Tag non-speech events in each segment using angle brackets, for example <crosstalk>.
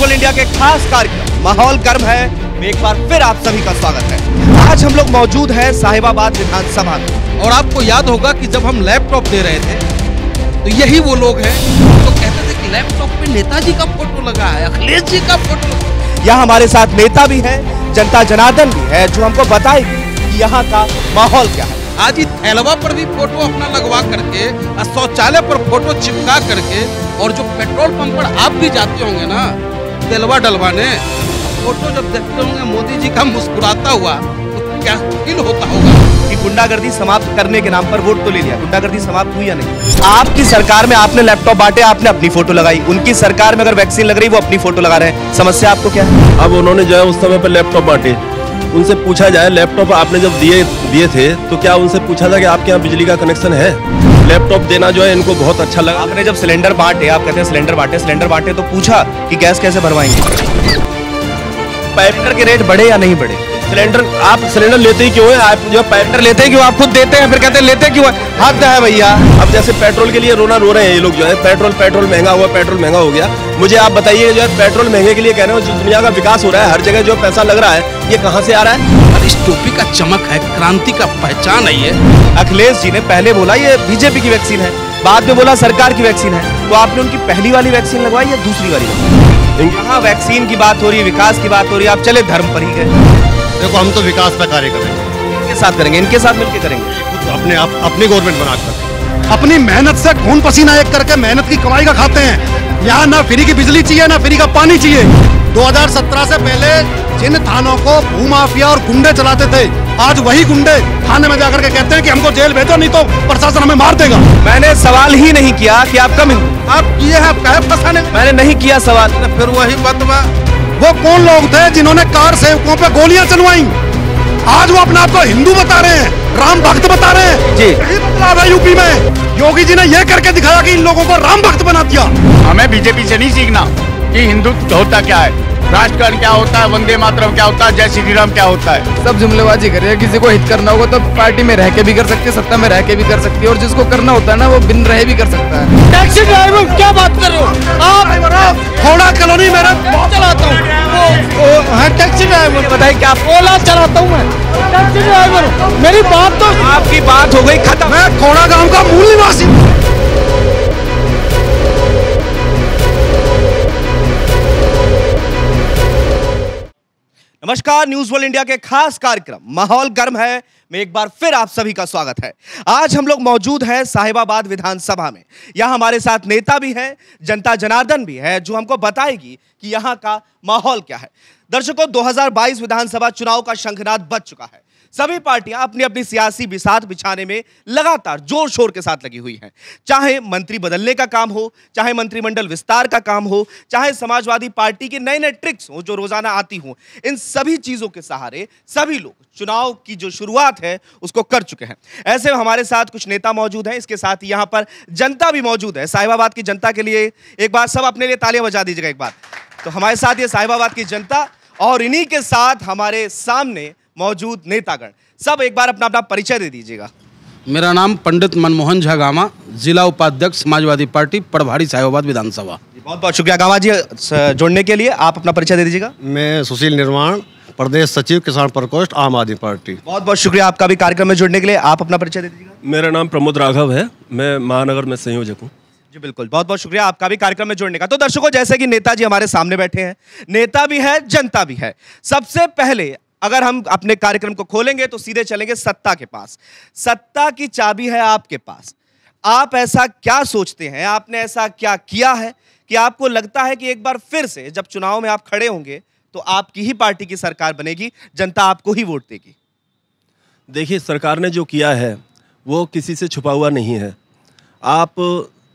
गोल India के खास कार्यक्रम माहौल गर्म है एक बार फिर आप सभी का स्वागत है आज हम लोग मौजूद हैं साहिबाबाद विधानसभा में और आपको याद होगा कि जब हम लैपटॉप दे रहे थे तो यही वो लोग हैं तो कहते थे कि लैपटॉप पे नेताजी का फोटो लगा है अखिलेश जी का फोटो यहाँ हमारे साथ नेता भी है जनता जनार्दन भी है जो हमको बताएगी की यहाँ का माहौल क्या है आज ही थैलवा पर भी फोटो अपना लगवा करके शौचालय पर फोटो चिपका करके और जो पेट्रोल पंप पर आप भी जाते होंगे ना तेलवा डलवा ने फोटो जब देखते होंगे मोदी जी का मुस्कुराता हुआ तो क्या दिल होता होगा कि गुंडागर्दी समाप्त करने के नाम पर वोट तो ले लिया गुंडागर्दी समाप्त हुई या नहीं आपकी सरकार में आपने लैपटॉप बांटे आपने अपनी फोटो लगाई उनकी सरकार में अगर वैक्सीन लग रही वो अपनी फोटो लगा रहे हैं समस्या आपको क्या है अब उन्होंने जो है उस समय पर लैपटॉप बांटे उनसे पूछा जाए लैपटॉप आपने जब दिए दिए थे तो क्या उनसे पूछा था कि आपके यहाँ बिजली का कनेक्शन है लैपटॉप देना जो है इनको बहुत अच्छा लगा आपने जब सिलेंडर बांटे आप कहते हैं सिलेंडर बांटे सिलेंडर बांटे तो पूछा कि गैस कैसे भरवाएंगे पैप्टर के रेट बढ़े या नहीं बढ़े सिलेंडर आप सिलेंडर लेते ही क्यों है आप जो पैप्टर लेते ही क्यों आप खुद देते हैं फिर कहते हैं लेते क्यों है हाथ है भैया अब जैसे पेट्रोल के लिए रोना रो रहे हैं ये लोग जो है पेट्रोल पेट्रोल महंगा हुआ पेट्रोल महंगा हो गया मुझे आप बताइए जो है पेट्रोल महंगे के लिए कह रहे हो जो दुनिया का विकास हो रहा है हर जगह जो पैसा लग रहा है ये कहाँ से आ रहा है इस टोपी का चमक है क्रांति का पहचान है ये अखिलेश जी ने पहले बोला ये बीजेपी की वैक्सीन है बाद में बोला सरकार की वैक्सीन है तो आपने उनकी पहली वाली वैक्सीन लगवाई या दूसरी वाली यहाँ वैक्सीन की बात हो रही है विकास की बात हो रही है आप चले धर्म पर ही गए देखो हम तो विकास का कार्य करेंगे इनके साथ करेंगे इनके साथ मिलकर करेंगे अपने आप अपनी गवर्नमेंट बनाकर अपनी मेहनत से खून पसीना एक करके मेहनत की कमाई का खाते हैं यहाँ ना फ्री की बिजली चाहिए ना फ्री का पानी चाहिए 2017 से पहले जिन थानों को भूमाफिया और गुंडे चलाते थे आज वही गुंडे थाने में जाकर के कहते हैं कि हमको जेल भेजो नहीं तो प्रशासन हमें मार देगा मैंने सवाल ही नहीं किया कि आप कम आप किए हैं आप फंसाने मैंने नहीं किया सवाल फिर वही बदमा वो कौन लोग थे जिन्होंने कार सेवकों पे गोलियां चलवाई आज वो अपने आप को हिंदू बता रहे हैं राम भक्त बता रहे हैं जी यही है यूपी में योगी जी ने यह करके दिखाया कि इन लोगों को राम भक्त बना दिया हमें बीजेपी से नहीं सीखना कि हिंदुत्व होता क्या है राष्ट्रकरण क्या होता है वंदे मातरम क्या होता है जय श्री राम क्या होता है सब जुमलेबाजी करे किसी को हित करना होगा तो पार्टी में रह के भी कर सकती है सत्ता में रह के भी कर सकती है और जिसको करना होता है ना वो बिन रहे भी कर सकता है टैक्सी ड्राइवर क्या बात कर रहे हो आप थोड़ा कॉलोनी में चलाता हूँ टैक्सी ड्राइवर बताइए क्या ओला चलाता हूँ मैं टैक्सी ड्राइवर मेरी बात तो आपकी बात हो गई खत्म है खोड़ा गाँव का मूल निवासी नमस्कार न्यूज वर्ल्ड इंडिया के खास कार्यक्रम माहौल गर्म है में एक बार फिर आप सभी का स्वागत है आज हम लोग मौजूद हैं साहिबाबाद विधानसभा में यहाँ हमारे साथ नेता भी हैं जनता जनार्दन भी है जो हमको बताएगी कि यहाँ का माहौल क्या है दर्शकों 2022 विधानसभा चुनाव का शंखनाद बच चुका है सभी पार्टियां अपनी अपनी सियासी विसात बिछाने में लगातार जोर शोर के साथ लगी हुई हैं चाहे मंत्री बदलने का काम हो चाहे मंत्रिमंडल विस्तार का काम हो चाहे समाजवादी पार्टी के नए नए ट्रिक्स हों जो रोजाना आती हों इन सभी चीज़ों के सहारे सभी लोग चुनाव की जो शुरुआत है उसको कर चुके हैं ऐसे में हमारे साथ कुछ नेता मौजूद हैं इसके साथ यहाँ पर जनता भी मौजूद है साहिबाबाद की जनता के लिए एक बार सब अपने लिए तालियां बजा दीजिएगा एक बार तो हमारे साथ ये साहिबाबाद की जनता और इन्हीं के साथ हमारे सामने मौजूद नेतागण सब एक बार अपना अपना परिचय दे दीजिएगा मेरा नाम पंडित मनमोहन झा गामा जिला उपाध्यक्ष समाजवादी पार्टी प्रभारी साहिबाबाद विधानसभा बहुत बहुत शुक्रिया गामा जी जोड़ने के लिए आप अपना परिचय दे दीजिएगा मैं सुशील निर्माण प्रदेश सचिव किसान प्रकोष्ठ आम आदमी पार्टी बहुत बहुत शुक्रिया आपका भी कार्यक्रम में जुड़ने के लिए आप अपना परिचय दे दीजिएगा मेरा नाम प्रमोद राघव है मैं महानगर में संयोजक हूँ जी बिल्कुल बहुत बहुत शुक्रिया आपका भी कार्यक्रम में जुड़ने का तो दर्शकों जैसे कि जी हमारे सामने बैठे हैं नेता भी है जनता भी है सबसे पहले अगर हम अपने कार्यक्रम को खोलेंगे तो सीधे चलेंगे सत्ता के पास सत्ता की चाबी है आपके पास आप ऐसा क्या सोचते हैं आपने ऐसा क्या किया है कि आपको लगता है कि एक बार फिर से जब चुनाव में आप खड़े होंगे तो आपकी ही पार्टी की सरकार बनेगी जनता आपको ही वोट देगी देखिए सरकार ने जो किया है वो किसी से छुपा हुआ नहीं है आप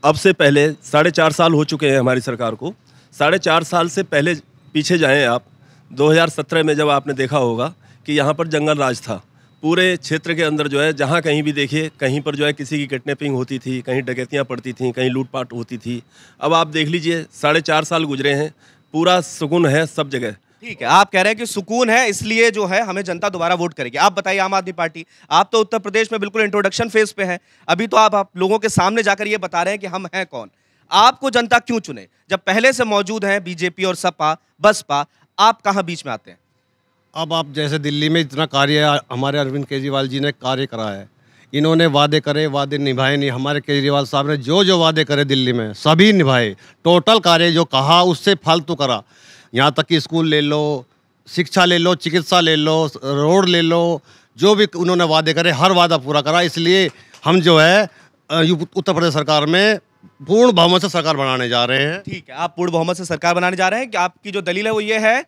अब से पहले साढ़े चार साल हो चुके हैं हमारी सरकार को साढ़े चार साल से पहले पीछे जाएं आप 2017 में जब आपने देखा होगा कि यहाँ पर जंगल राज था पूरे क्षेत्र के अंदर जो है जहाँ कहीं भी देखिए कहीं पर जो है किसी की किडनेपिंग होती थी कहीं डकैतियाँ पड़ती थी कहीं लूटपाट होती थी अब आप देख लीजिए साढ़े चार साल गुजरे हैं पूरा सुकून है सब जगह ठीक है आप कह रहे हैं कि सुकून है इसलिए जो है हमें जनता दोबारा वोट करेगी आप बताइए आम आदमी पार्टी आप तो उत्तर प्रदेश में बिल्कुल इंट्रोडक्शन फेज पे हैं अभी तो आप, आप लोगों के सामने जाकर ये बता रहे हैं कि हम हैं कौन आपको जनता क्यों चुने जब पहले से मौजूद हैं बीजेपी और सपा बसपा आप कहाँ बीच में आते हैं अब आप जैसे दिल्ली में इतना कार्य हमारे अरविंद केजरीवाल जी ने कार्य करा है इन्होंने वादे करे वादे निभाए नहीं हमारे केजरीवाल साहब ने जो जो वादे करे दिल्ली में सभी निभाए टोटल कार्य जो कहा उससे फालतू करा यहाँ तक कि स्कूल ले लो शिक्षा ले लो चिकित्सा ले लो रोड ले लो जो भी उन्होंने वादे करे हर वादा पूरा करा इसलिए हम जो है उत्तर प्रदेश सरकार में पूर्ण बहुमत से सरकार बनाने जा रहे हैं ठीक है आप पूर्ण बहुमत से सरकार बनाने जा रहे हैं कि आपकी जो दलील है वो ये है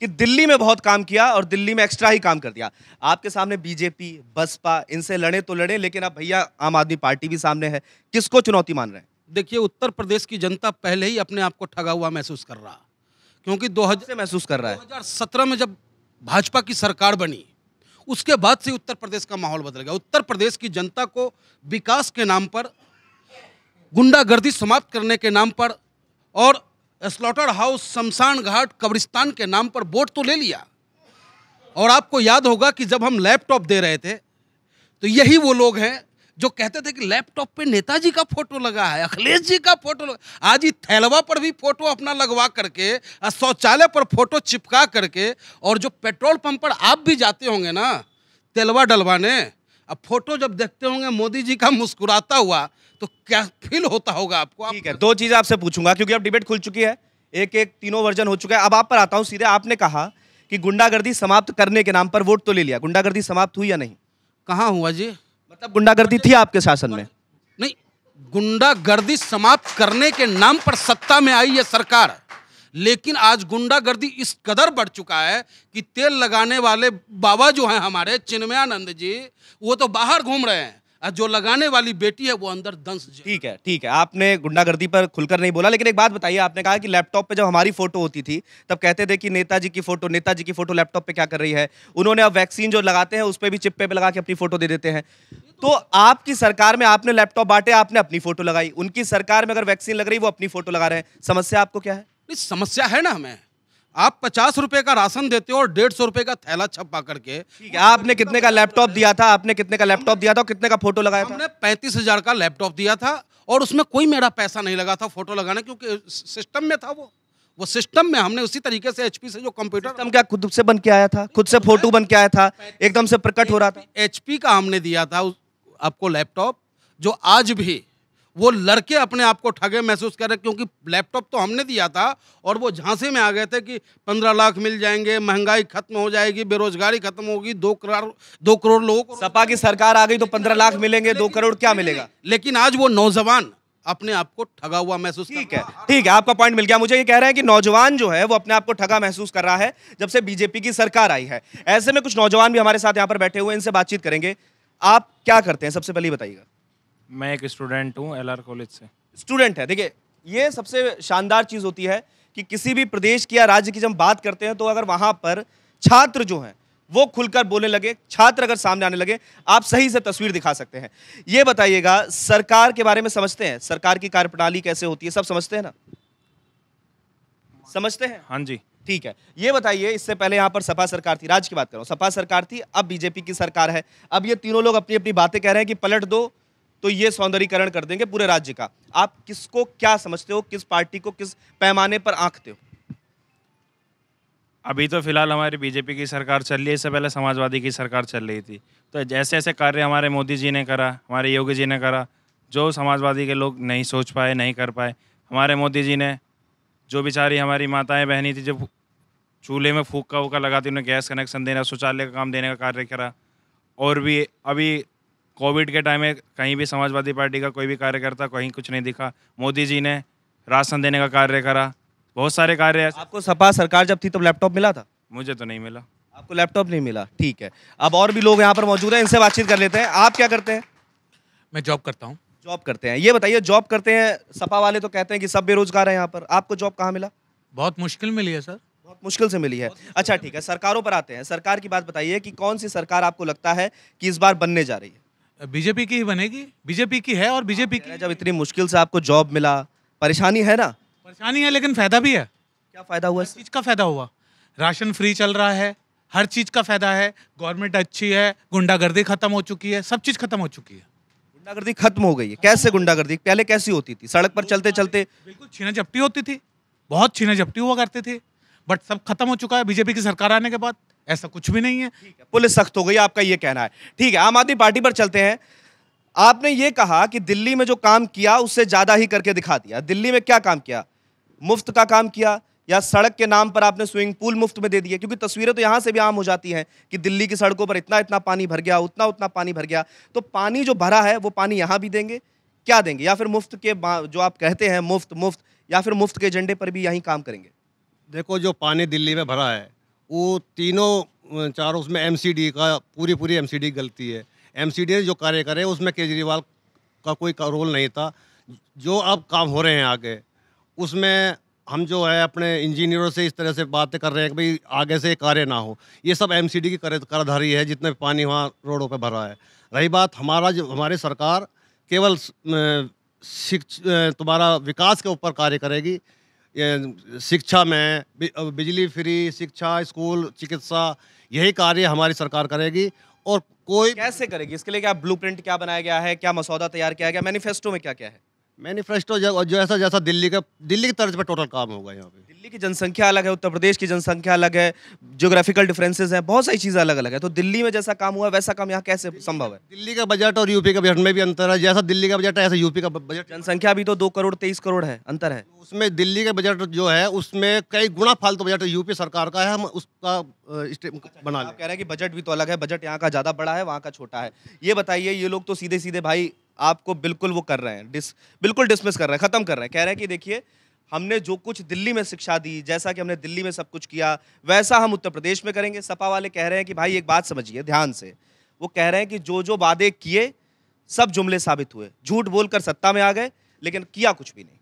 कि दिल्ली में बहुत काम किया और दिल्ली में एक्स्ट्रा ही काम कर दिया आपके सामने बीजेपी बसपा इनसे लड़े तो लड़े लेकिन अब भैया आम आदमी पार्टी भी सामने है किसको चुनौती मान रहे हैं देखिए उत्तर प्रदेश की जनता पहले ही अपने आप को ठगा हुआ महसूस कर रहा क्योंकि दो से महसूस कर रहा है दो में जब भाजपा की सरकार बनी उसके बाद से उत्तर प्रदेश का माहौल बदल गया उत्तर प्रदेश की जनता को विकास के नाम पर गुंडागर्दी समाप्त करने के नाम पर और स्लॉटर हाउस शमशान घाट कब्रिस्तान के नाम पर वोट तो ले लिया और आपको याद होगा कि जब हम लैपटॉप दे रहे थे तो यही वो लोग हैं जो कहते थे कि लैपटॉप पे नेताजी का फोटो लगा है अखिलेश जी का फोटो आज ही थैलवा पर भी फोटो अपना लगवा करके शौचालय पर फोटो चिपका करके और जो पेट्रोल पंप पर आप भी जाते होंगे ना तेलवा डलवाने अब फोटो जब देखते होंगे मोदी जी का मुस्कुराता हुआ तो क्या फील होता होगा आपको ठीक है दो चीज़ें आपसे पूछूंगा क्योंकि अब डिबेट खुल चुकी है एक एक तीनों वर्जन हो चुका है अब आप पर आता हूँ सीधे आपने कहा कि गुंडागर्दी समाप्त करने के नाम पर वोट तो ले लिया गुंडागर्दी समाप्त हुई या नहीं कहाँ हुआ जी मतलब गुंडागर्दी थी आपके शासन में नहीं गुंडागर्दी समाप्त करने के नाम पर सत्ता में आई यह सरकार लेकिन आज गुंडागर्दी इस कदर बढ़ चुका है कि तेल लगाने वाले बाबा जो हैं हमारे चिन्मयानंद जी वो तो बाहर घूम रहे हैं और जो लगाने वाली बेटी है वो अंदर दंस ठीक है ठीक है आपने गुंडागर्दी पर खुलकर नहीं बोला लेकिन एक बात बताइए आपने कहा कि लैपटॉप पे जब हमारी फोटो होती थी तब कहते थे कि नेताजी की फोटो नेताजी की फोटो लैपटॉप पे क्या कर रही है उन्होंने अब वैक्सीन जो लगाते हैं उस पर भी चिप्पे पे लगा के अपनी फोटो दे देते हैं तो आपकी सरकार में आपने लैपटॉप बांटे आपने अपनी फोटो लगाई उनकी सरकार में अगर वैक्सीन लग रही वो अपनी फोटो लगा रहे हैं समस्या आपको क्या है समस्या है ना हमें आप पचास रुपए का राशन देते हो और डेढ़ सौ रुपए का थैला छपा करके आपने कितने का लैपटॉप दिया था आपने कितने का लैपटॉप दिया था और कितने का फोटो लगाया था पैंतीस हजार का लैपटॉप दिया था और उसमें कोई मेरा पैसा नहीं लगा था फोटो लगाने क्योंकि सिस्टम में था वो वो सिस्टम में हमने उसी तरीके से एचपी से जो कंप्यूटर हम क्या खुद से बन के आया था खुद से फोटो बन के आया था एकदम से प्रकट हो रहा था एचपी का हमने दिया था आपको लैपटॉप जो आज भी वो लड़के अपने आप को ठगे महसूस कर रहे क्योंकि लैपटॉप तो हमने दिया था और वो झांसे में आ गए थे कि पंद्रह लाख मिल जाएंगे महंगाई खत्म हो जाएगी बेरोजगारी खत्म होगी दो करोड़ दो करोड़ लोग सपा की सरकार आ गई तो पंद्रह लाख मिलेंगे दो करोड़ क्या मिलेगा लेकिन आज वो नौजवान अपने आप को ठगा हुआ महसूस ठीक है ठीक है आपका पॉइंट मिल गया मुझे ये कह रहे हैं कि नौजवान जो है वो अपने आप को ठगा महसूस कर रहा है जब से बीजेपी की सरकार आई है ऐसे में कुछ नौजवान भी हमारे साथ यहाँ पर बैठे हुए इनसे बातचीत करेंगे आप क्या करते हैं सबसे पहले बताइएगा मैं एक स्टूडेंट हूँ एल कॉलेज से स्टूडेंट है देखिए ये सबसे शानदार चीज़ होती है कि किसी भी प्रदेश की या राज्य की जब बात करते हैं तो अगर वहाँ पर छात्र जो हैं वो खुलकर बोलने लगे छात्र अगर सामने आने लगे आप सही से तस्वीर दिखा सकते हैं ये बताइएगा सरकार के बारे में समझते हैं सरकार की कार्यप्रणाली कैसे होती है सब समझते हैं ना समझते हैं हाँ जी ठीक है ये बताइए इससे पहले यहाँ पर सपा सरकार थी राज्य की बात करो सपा सरकार थी अब बीजेपी की सरकार है अब ये तीनों लोग अपनी अपनी बातें कह रहे हैं कि पलट दो तो ये सौंदर्यीकरण कर देंगे पूरे राज्य का आप किसको क्या समझते हो किस पार्टी को किस पैमाने पर आंकते हो अभी तो फिलहाल हमारी बीजेपी की सरकार चल रही है इससे पहले समाजवादी की सरकार चल रही थी तो जैसे ऐसे कार्य हमारे मोदी जी ने करा हमारे योगी जी ने करा जो समाजवादी के लोग नहीं सोच पाए नहीं कर पाए हमारे मोदी जी ने जो बेचारी हमारी माताएं बहनी थी जब चूल्हे में फूका वूका लगाती उन्हें गैस कनेक्शन देना शौचालय का काम देने का कार्य करा और भी अभी कोविड के टाइम में कहीं भी समाजवादी पार्टी का कोई भी कार्यकर्ता कहीं कुछ नहीं दिखा मोदी जी ने राशन देने का कार्य करा बहुत सारे कार्य आपको सपा सरकार जब थी तब तो लैपटॉप मिला था मुझे तो नहीं मिला आपको लैपटॉप नहीं मिला ठीक है अब और भी लोग यहाँ पर मौजूद हैं इनसे बातचीत कर लेते हैं आप क्या करते हैं मैं जॉब करता हूँ जॉब करते हैं ये बताइए जॉब करते हैं सपा वाले तो कहते हैं कि सब बेरोजगार हैं यहाँ पर आपको जॉब कहाँ मिला बहुत मुश्किल मिली है सर बहुत मुश्किल से मिली है अच्छा ठीक है सरकारों पर आते हैं सरकार की बात बताइए कि कौन सी सरकार आपको लगता है कि इस बार बनने जा रही है बीजेपी की ही बनेगी बीजेपी की है और बीजेपी हाँ, की जब इतनी मुश्किल से आपको जॉब मिला परेशानी है ना परेशानी है लेकिन फायदा भी है क्या फायदा हुआ इस चीज़ का फायदा हुआ राशन फ्री चल रहा है हर चीज़ का फायदा है गवर्नमेंट अच्छी है गुंडागर्दी खत्म हो चुकी है सब चीज़ खत्म हो चुकी है गुंडागर्दी खत्म हो गई है कैसे गुंडागर्दी पहले कैसी होती थी सड़क पर चलते चलते बिल्कुल छीना झपटी होती थी बहुत छीना झपटी हुआ करती थी बट सब खत्म हो चुका है बीजेपी की सरकार आने के बाद ऐसा कुछ भी नहीं है पुलिस सख्त हो गई आपका ये कहना है ठीक है आम आदमी पार्टी पर चलते हैं आपने ये कहा कि दिल्ली में जो काम किया उससे ज़्यादा ही करके दिखा दिया दिल्ली में क्या काम किया मुफ्त का काम किया या सड़क के नाम पर आपने स्विमिंग पूल मुफ्त में दे दिए क्योंकि तस्वीरें तो यहां से भी आम हो जाती हैं कि दिल्ली की सड़कों पर इतना इतना पानी भर गया उतना उतना पानी भर गया तो पानी जो भरा है वो पानी यहाँ भी देंगे क्या देंगे या फिर मुफ्त के जो आप कहते हैं मुफ्त मुफ्त या फिर मुफ्त के एजेंडे पर भी यहीं काम करेंगे देखो जो पानी दिल्ली में भरा है वो तीनों चार उसमें एम का पूरी पूरी एम गलती है एम ने जो कार्य करे उसमें केजरीवाल का कोई का रोल नहीं था जो अब काम हो रहे हैं आगे उसमें हम जो है अपने इंजीनियरों से इस तरह से बातें कर रहे हैं कि भाई आगे से कार्य ना हो ये सब एमसीडी की करधारी है जितने पानी वहाँ रोडों पर भरा है रही बात हमारा जो हमारी सरकार केवल शिक्षा तुम्हारा विकास के ऊपर कार्य करेगी शिक्षा में बिजली फ्री शिक्षा स्कूल चिकित्सा यही कार्य हमारी सरकार करेगी और कोई कैसे करेगी इसके लिए क्या ब्लूप्रिंट क्या बनाया गया है क्या मसौदा तैयार किया गया मैनिफेस्टो में क्या क्या है मैनिफेस्टो जो ऐसा जैसा दिल्ली का दिल्ली की तर्ज पर टोटल काम होगा यहाँ पे दिल्ली की जनसंख्या अलग है उत्तर प्रदेश की जनसंख्या अलग है जियोग्राफिकल डिफरेंसेस हैं बहुत सारी चीज़ें अलग अलग है तो दिल्ली में जैसा काम हुआ वैसा काम यहाँ कैसे संभव है दिल्ली का बजट और यूपी का बजट में भी अंतर है जैसा दिल्ली का बजट है ऐसा यूपी का बजट जनसंख्या भी तो दो करोड़ तेईस करोड़ है अंतर है उसमें दिल्ली का बजट जो है उसमें कई गुणा फालतू बजट यूपी सरकार का है हम उसका अच्छा, बना कह रहे हैं कि बजट भी तो अलग है बजट यहाँ का ज़्यादा बड़ा है वहाँ का छोटा है ये बताइए ये लोग तो सीधे सीधे भाई आपको बिल्कुल वो कर रहे हैं डिस बिल्कुल डिसमिस कर रहे हैं ख़त्म कर रहे हैं कह रहे हैं कि देखिए हमने जो कुछ दिल्ली में शिक्षा दी जैसा कि हमने दिल्ली में सब कुछ किया वैसा हम उत्तर प्रदेश में करेंगे सपा वाले कह रहे हैं कि भाई एक बात समझिए ध्यान से वो कह रहे हैं कि जो जो वादे किए सब जुमले साबित हुए झूठ बोलकर सत्ता में आ गए लेकिन किया कुछ भी नहीं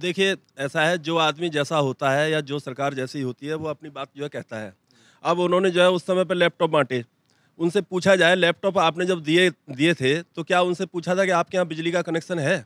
देखिए ऐसा है जो आदमी जैसा होता है या जो सरकार जैसी होती है वो अपनी बात जो है कहता है अब उन्होंने जो है उस समय पर लैपटॉप बांटे उनसे पूछा जाए लैपटॉप आपने जब दिए दिए थे तो क्या उनसे पूछा था कि आपके यहाँ बिजली का कनेक्शन है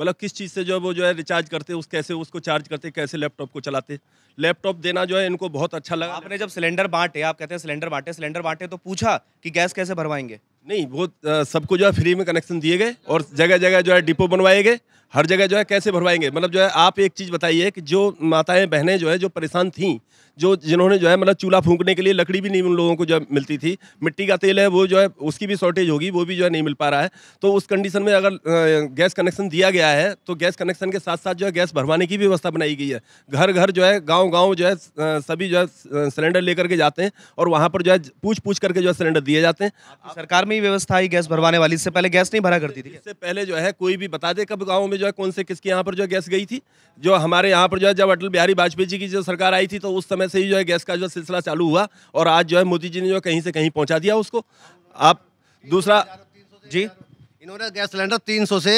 मतलब किस चीज़ से जो है वो जो है रिचार्ज करते उस कैसे उसको चार्ज करते कैसे लैपटॉप को चलाते लैपटॉप देना जो है इनको बहुत अच्छा लगा आपने जब सिलेंडर बांटे आप कहते हैं सिलेंडर बांटे सिलेंडर बांटे तो पूछा कि गैस कैसे भरवाएंगे नहीं वो सबको जो है फ्री में कनेक्शन दिए गए और जगह जगह जो है डिपो बनवाए गए हर जगह जो है कैसे भरवाएंगे मतलब जो है आप एक चीज़ बताइए कि जो माताएं बहनें जो है जो परेशान थीं जो जिन्होंने जो है मतलब चूल्हा फूंकने के लिए लकड़ी भी नहीं उन लोगों को जो है मिलती थी मिट्टी का तेल है वो जो है उसकी भी शॉर्टेज होगी वो भी जो है नहीं मिल पा रहा है तो उस कंडीशन में अगर गैस कनेक्शन दिया गया है तो गैस कनेक्शन के साथ साथ जो है गैस भरवाने की भी व्यवस्था बनाई गई है घर घर जो है गाँव गाँव जो है सभी जो है सिलेंडर लेकर के जाते हैं और वहाँ पर जो है पूछ पूछ करके जो है सिलेंडर दिए जाते हैं सरकार में ही व्यवस्था आई गैस भरवाने वाली इससे पहले गैस नहीं भरा करती थी इससे पहले जो है कोई भी बता दे कब गाँव में जो है कौन से किसके यहाँ पर जो गैस गई थी जो हमारे यहाँ पर जो है जब अटल बिहारी वाजपेयी जी की जो सरकार आई थी तो उस समय से ही जो है गैस का जो सिलसिला चालू हुआ और आज जो है मोदी जी ने जो कहीं से कहीं पहुँचा दिया उसको आप दूसरा जी इन्होंने गैस सिलेंडर तीन से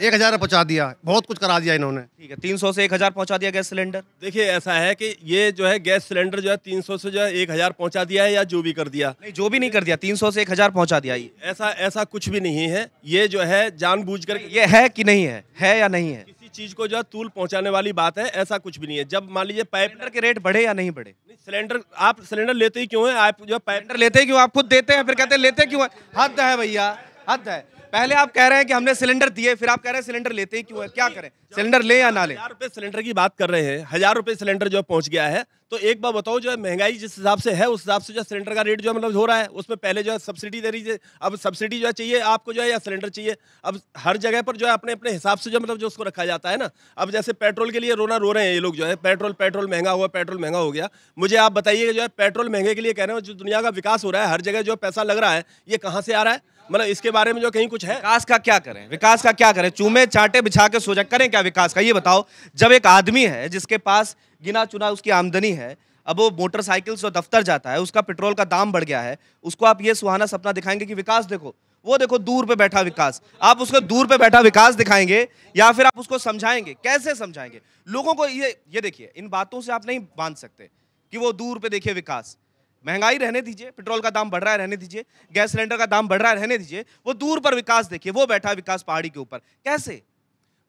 एक हज़ार पहुँचा दिया बहुत कुछ करा दिया इन्होंने ठीक है तीन सौ से एक हज़ार पहुँचा दिया गैस सिलेंडर देखिए ऐसा है कि ये जो है गैस सिलेंडर जो है तीन सौ से जो है एक हज़ार पहुँचा दिया है या जो भी कर दिया नहीं जो भी नहीं कर दिया तीन सौ से एक हज़ार पहुँचा दिया ये ऐसा ऐसा कुछ भी नहीं है ये जो है जानबूझ कर ये है कि नहीं है है या नहीं है किसी चीज़ को जो है तूल पहुँचाने वाली बात है ऐसा कुछ भी नहीं है जब मान लीजिए पाइप के रेट बढ़े या नहीं बढ़े सिलेंडर आप सिलेंडर लेते ही क्यों है आप जो पाइप लेते क्यों आप खुद देते हैं फिर कहते लेते क्यों हद है भैया हद है पहले आप कह रहे हैं कि हमने सिलेंडर दिए फिर आप कह रहे हैं सिलेंडर लेते ही क्यों है क्या करें सिलेंडर ले या ना ले हजार रुपए सिलेंडर की बात कर रहे हैं हजार रुपए सिलेंडर जो है पहुंच गया है तो एक बार बताओ जो है महंगाई जिस हिसाब से है उस हिसाब से जो सिलेंडर का रेट जो मतलब हो रहा है उसमें पहले जो है सब्सिडी दे रही है अब सब्सिडी जो है चाहिए आपको जो है या सिलेंडर चाहिए अब हर जगह पर जो है अपने अपने हिसाब से जो मतलब जो उसको रखा जाता है ना अब जैसे पेट्रोल के लिए रोना रो रहे हैं ये लोग जो है पेट्रोल पेट्रोल महंगा हुआ पेट्रोल महंगा हो गया मुझे आप बताइए जो है पेट्रोल महंगे के लिए कह रहे हो जो दुनिया का विकास हो रहा है हर जगह जो पैसा लग रहा है ये कहाँ से आ रहा है मतलब इसके बारे में जो कहीं कुछ है विकास का क्या करें विकास का क्या करें चूमे चाटे बिछा के सोचा करें क्या विकास का ये बताओ जब एक आदमी है जिसके पास गिना चुना उसकी आमदनी है अब वो मोटरसाइकिल से दफ्तर जाता है उसका पेट्रोल का दाम बढ़ गया है उसको आप ये सुहाना सपना दिखाएंगे कि विकास देखो वो देखो दूर पे बैठा विकास आप उसको दूर पे बैठा विकास दिखाएंगे या फिर आप उसको समझाएंगे कैसे समझाएंगे लोगों को ये ये देखिए इन बातों से आप नहीं बांध सकते कि वो दूर पे देखिए विकास महंगाई रहने दीजिए पेट्रोल का दाम बढ़ रहा है रहने दीजिए गैस सिलेंडर का दाम बढ़ रहा है रहने दीजिए वो दूर पर विकास देखिए वो बैठा विकास पहाड़ी के ऊपर कैसे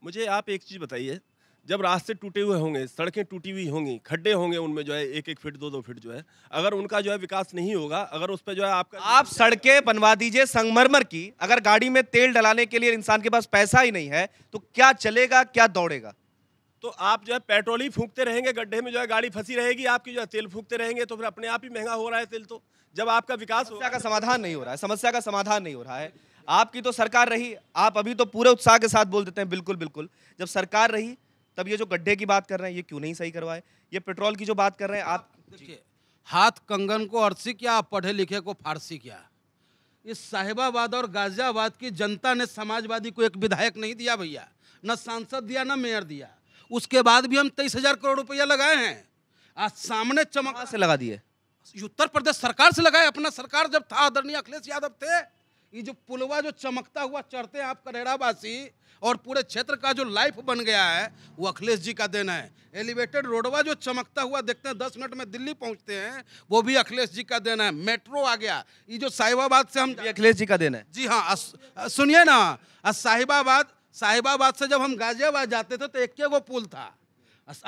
मुझे आप एक चीज़ बताइए जब रास्ते टूटे हुए होंगे सड़कें टूटी हुई होंगी खड्डे होंगे उनमें जो है एक एक फीट दो दो फीट जो है अगर उनका जो है विकास नहीं होगा अगर उस पर जो है आपका आप सड़कें बनवा दीजिए संगमरमर की अगर गाड़ी में तेल डलाने के लिए इंसान के पास पैसा ही नहीं है तो क्या चलेगा क्या दौड़ेगा तो आप जो है पेट्रोल ही फूकते रहेंगे गड्ढे में जो है गाड़ी फंसी रहेगी आपकी जो है तेल फूकते रहेंगे तो फिर अपने आप ही महंगा हो रहा है तेल तो जब आपका विकास समस्या का समाधान नहीं हो रहा है समस्या का समाधान नहीं हो रहा है आपकी तो सरकार रही आप अभी तो पूरे उत्साह के साथ बोल देते हैं बिल्कुल बिल्कुल जब सरकार रही तब ये जो गड्ढे की बात कर रहे हैं ये क्यों नहीं सही करवाए ये पेट्रोल की जो बात कर रहे हैं आप देखिए हाथ कंगन को अर्सी क्या पढ़े लिखे को फारसी क्या इस साहिबाबाद और गाजियाबाद की जनता ने समाजवादी को एक विधायक नहीं दिया भैया न सांसद दिया न मेयर दिया उसके बाद भी हम तेईस हजार करोड़ रुपया लगाए हैं आज सामने चमक से लगा दिए उत्तर प्रदेश सरकार से लगाए अपना सरकार जब था आदरणीय अखिलेश यादव थे ये जो पुलवा जो चमकता हुआ चढ़ते हैं आपका करेड़ावासी और पूरे क्षेत्र का जो लाइफ बन गया है वो अखिलेश जी का देना है एलिवेटेड रोडवा जो चमकता हुआ देखते हैं दस मिनट में दिल्ली पहुंचते हैं वो भी अखिलेश जी का देना है मेट्रो आ गया ये जो साहिबाबाद से हम अखिलेश जी का देना है जी हाँ सुनिए ना साहिबाबाद साहिबाबाद से जब हम गाजियाबाद जाते थे तो एक के वो पुल था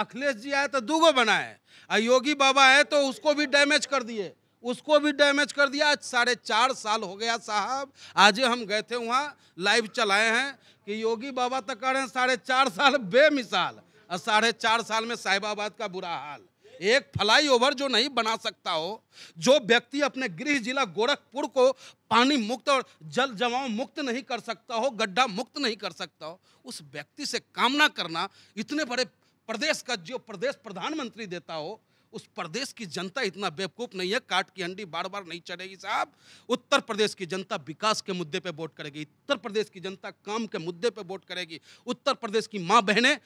अखिलेश जी आए तो दो गो बनाए और योगी बाबा आए तो उसको भी डैमेज कर दिए उसको भी डैमेज कर दिया आज साढ़े चार साल हो गया साहब आज हम गए थे वहाँ लाइव चलाए हैं कि योगी बाबा तो कह रहे हैं साढ़े चार साल बेमिसाल और साढ़े चार साल में साहिबाबाद का बुरा हाल एक फ्लाई ओवर जो नहीं बना सकता हो जो व्यक्ति अपने गृह जिला गोरखपुर को पानी मुक्त और जल जमाव मुक्त नहीं कर सकता हो गड्ढा मुक्त नहीं कर सकता हो उस व्यक्ति से कामना करना इतने बड़े प्रदेश का जो प्रदेश प्रधानमंत्री देता हो उस प्रदेश की जनता इतना बेवकूफ नहीं है काट की हंडी बार बार नहीं चढ़ेगी साहब उत्तर प्रदेश की जनता विकास के मुद्दे पे वोट करेगी उत्तर प्रदेश की जनता काम के मुद्दे पे वोट करेगी उत्तर प्रदेश की माँ बहनें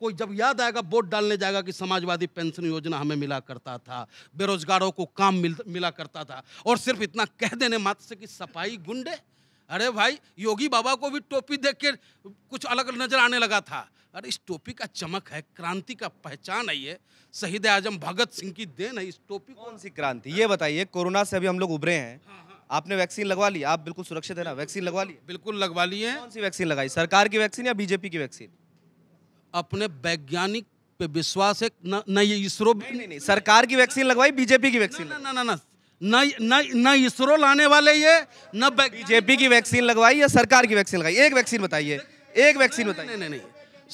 कोई जब याद आएगा वोट डालने जाएगा कि समाजवादी पेंशन योजना हमें मिला करता था बेरोजगारों को काम मिल मिला करता था और सिर्फ इतना कह देने मात्र से कि सफाई गुंडे अरे भाई योगी बाबा को भी टोपी देख के कुछ अलग नज़र आने लगा था अरे इस टोपी का चमक है क्रांति का पहचान है ये शहीद आजम भगत सिंह की देन है इस टोपी कौन सी क्रांति ये बताइए कोरोना से अभी हम लोग उभरे हैं हाँ, हाँ। आपने वैक्सीन लगवा ली आप बिल्कुल सुरक्षित है ना वैक्सीन लगवा ली बिल्कुल लगवा ली है कौन सी वैक्सीन लगाई सरकार की वैक्सीन या बीजेपी की वैक्सीन अपने वैज्ञानिक पे विश्वास है न, ये इसरो नहीं, नहीं, नहीं सरकार की वैक्सीन लगवाई बीजेपी की वैक्सीन ना ना ना ना न इसरो लाने वाले ये न बीजेपी की वैक्सीन लगवाई या सरकार की वैक्सीन लगाई एक वैक्सीन बताइए एक वैक्सीन बताइए नहीं नहीं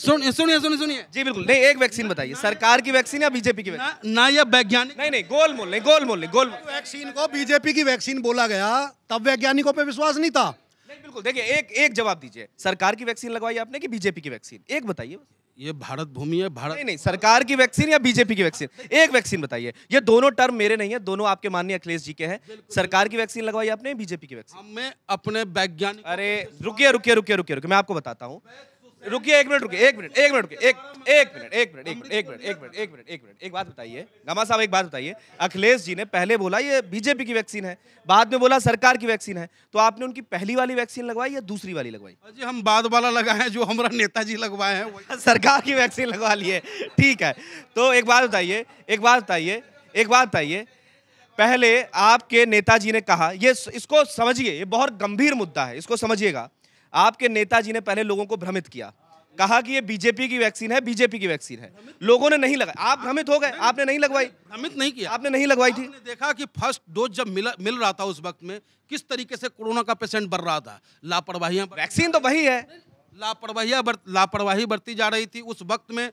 सुनिए सुनिए सुनिए सुनिए जी बिल्कुल नहीं एक वैक्सीन बताइए सरकार की वैक्सीन या बीजेपी की वैक्सीन ना या वैज्ञानिक नहीं नहीं गोल मोल नहीं गोल मोल नहीं गोल वैक्सीन को बीजेपी की वैक्सीन बोला गया तब वैज्ञानिकों पे विश्वास नहीं था नहीं बिल्कुल देखिए एक एक जवाब दीजिए सरकार की वैक्सीन लगवाई आपने की बीजेपी की वैक्सीन एक बताइए ये भारत भूमि है भारत नहीं नहीं सरकार की वैक्सीन या बीजेपी की वैक्सीन हाँ, एक वैक्सीन बताइए ये दोनों टर्म मेरे नहीं है दोनों आपके माननीय अखिलेश जी के हैं सरकार की वैक्सीन लगवाई आपने बीजेपी की वैक्सीन हाँ, मैं अपने वैज्ञानिक अरे रुकिए रुकिए रुकिए रुकिए रुकिए मैं आपको बताता हूँ रुकिए एक मिनट रुकिए एक मिनट एक मिनट रुकिए एक मिनट एक मिनट एक मिनट एक मिनट एक मिनट एक मिनट एक मिनट एक बात बताइए गमा साहब एक बात बताइए अखिलेश जी ने पहले बोला ये बीजेपी की वैक्सीन है बाद में बोला सरकार की वैक्सीन है तो आपने उनकी पहली वाली वैक्सीन लगवाई या दूसरी वाली लगवाई हाँ जी हम बाद वाला लगाए हैं जो हमारा नेता जी लगवाए हैं सरकार की वैक्सीन लगवा लिए ठीक है तो एक बात बताइए एक बात बताइए एक बात बताइए पहले आपके नेताजी ने कहा ये इसको समझिए ये बहुत गंभीर मुद्दा है इसको समझिएगा आपके नेता जी ने पहले लोगों को भ्रमित किया कहा कि ये बीजेपी की वैक्सीन है बीजेपी की वैक्सीन है लोगों ने नहीं लगाया आप भ्रमित हो गए आपने नहीं लगवाई भ्रमित नहीं किया आपने नहीं लगवाई थी देखा कि फर्स्ट डोज जब मिला मिल रहा था उस वक्त में किस तरीके से कोरोना का पेशेंट बढ़ रहा था लापरवाही वैक्सीन तो वही है लापरवाही बर, लापरवाही बरती जा रही थी उस वक्त में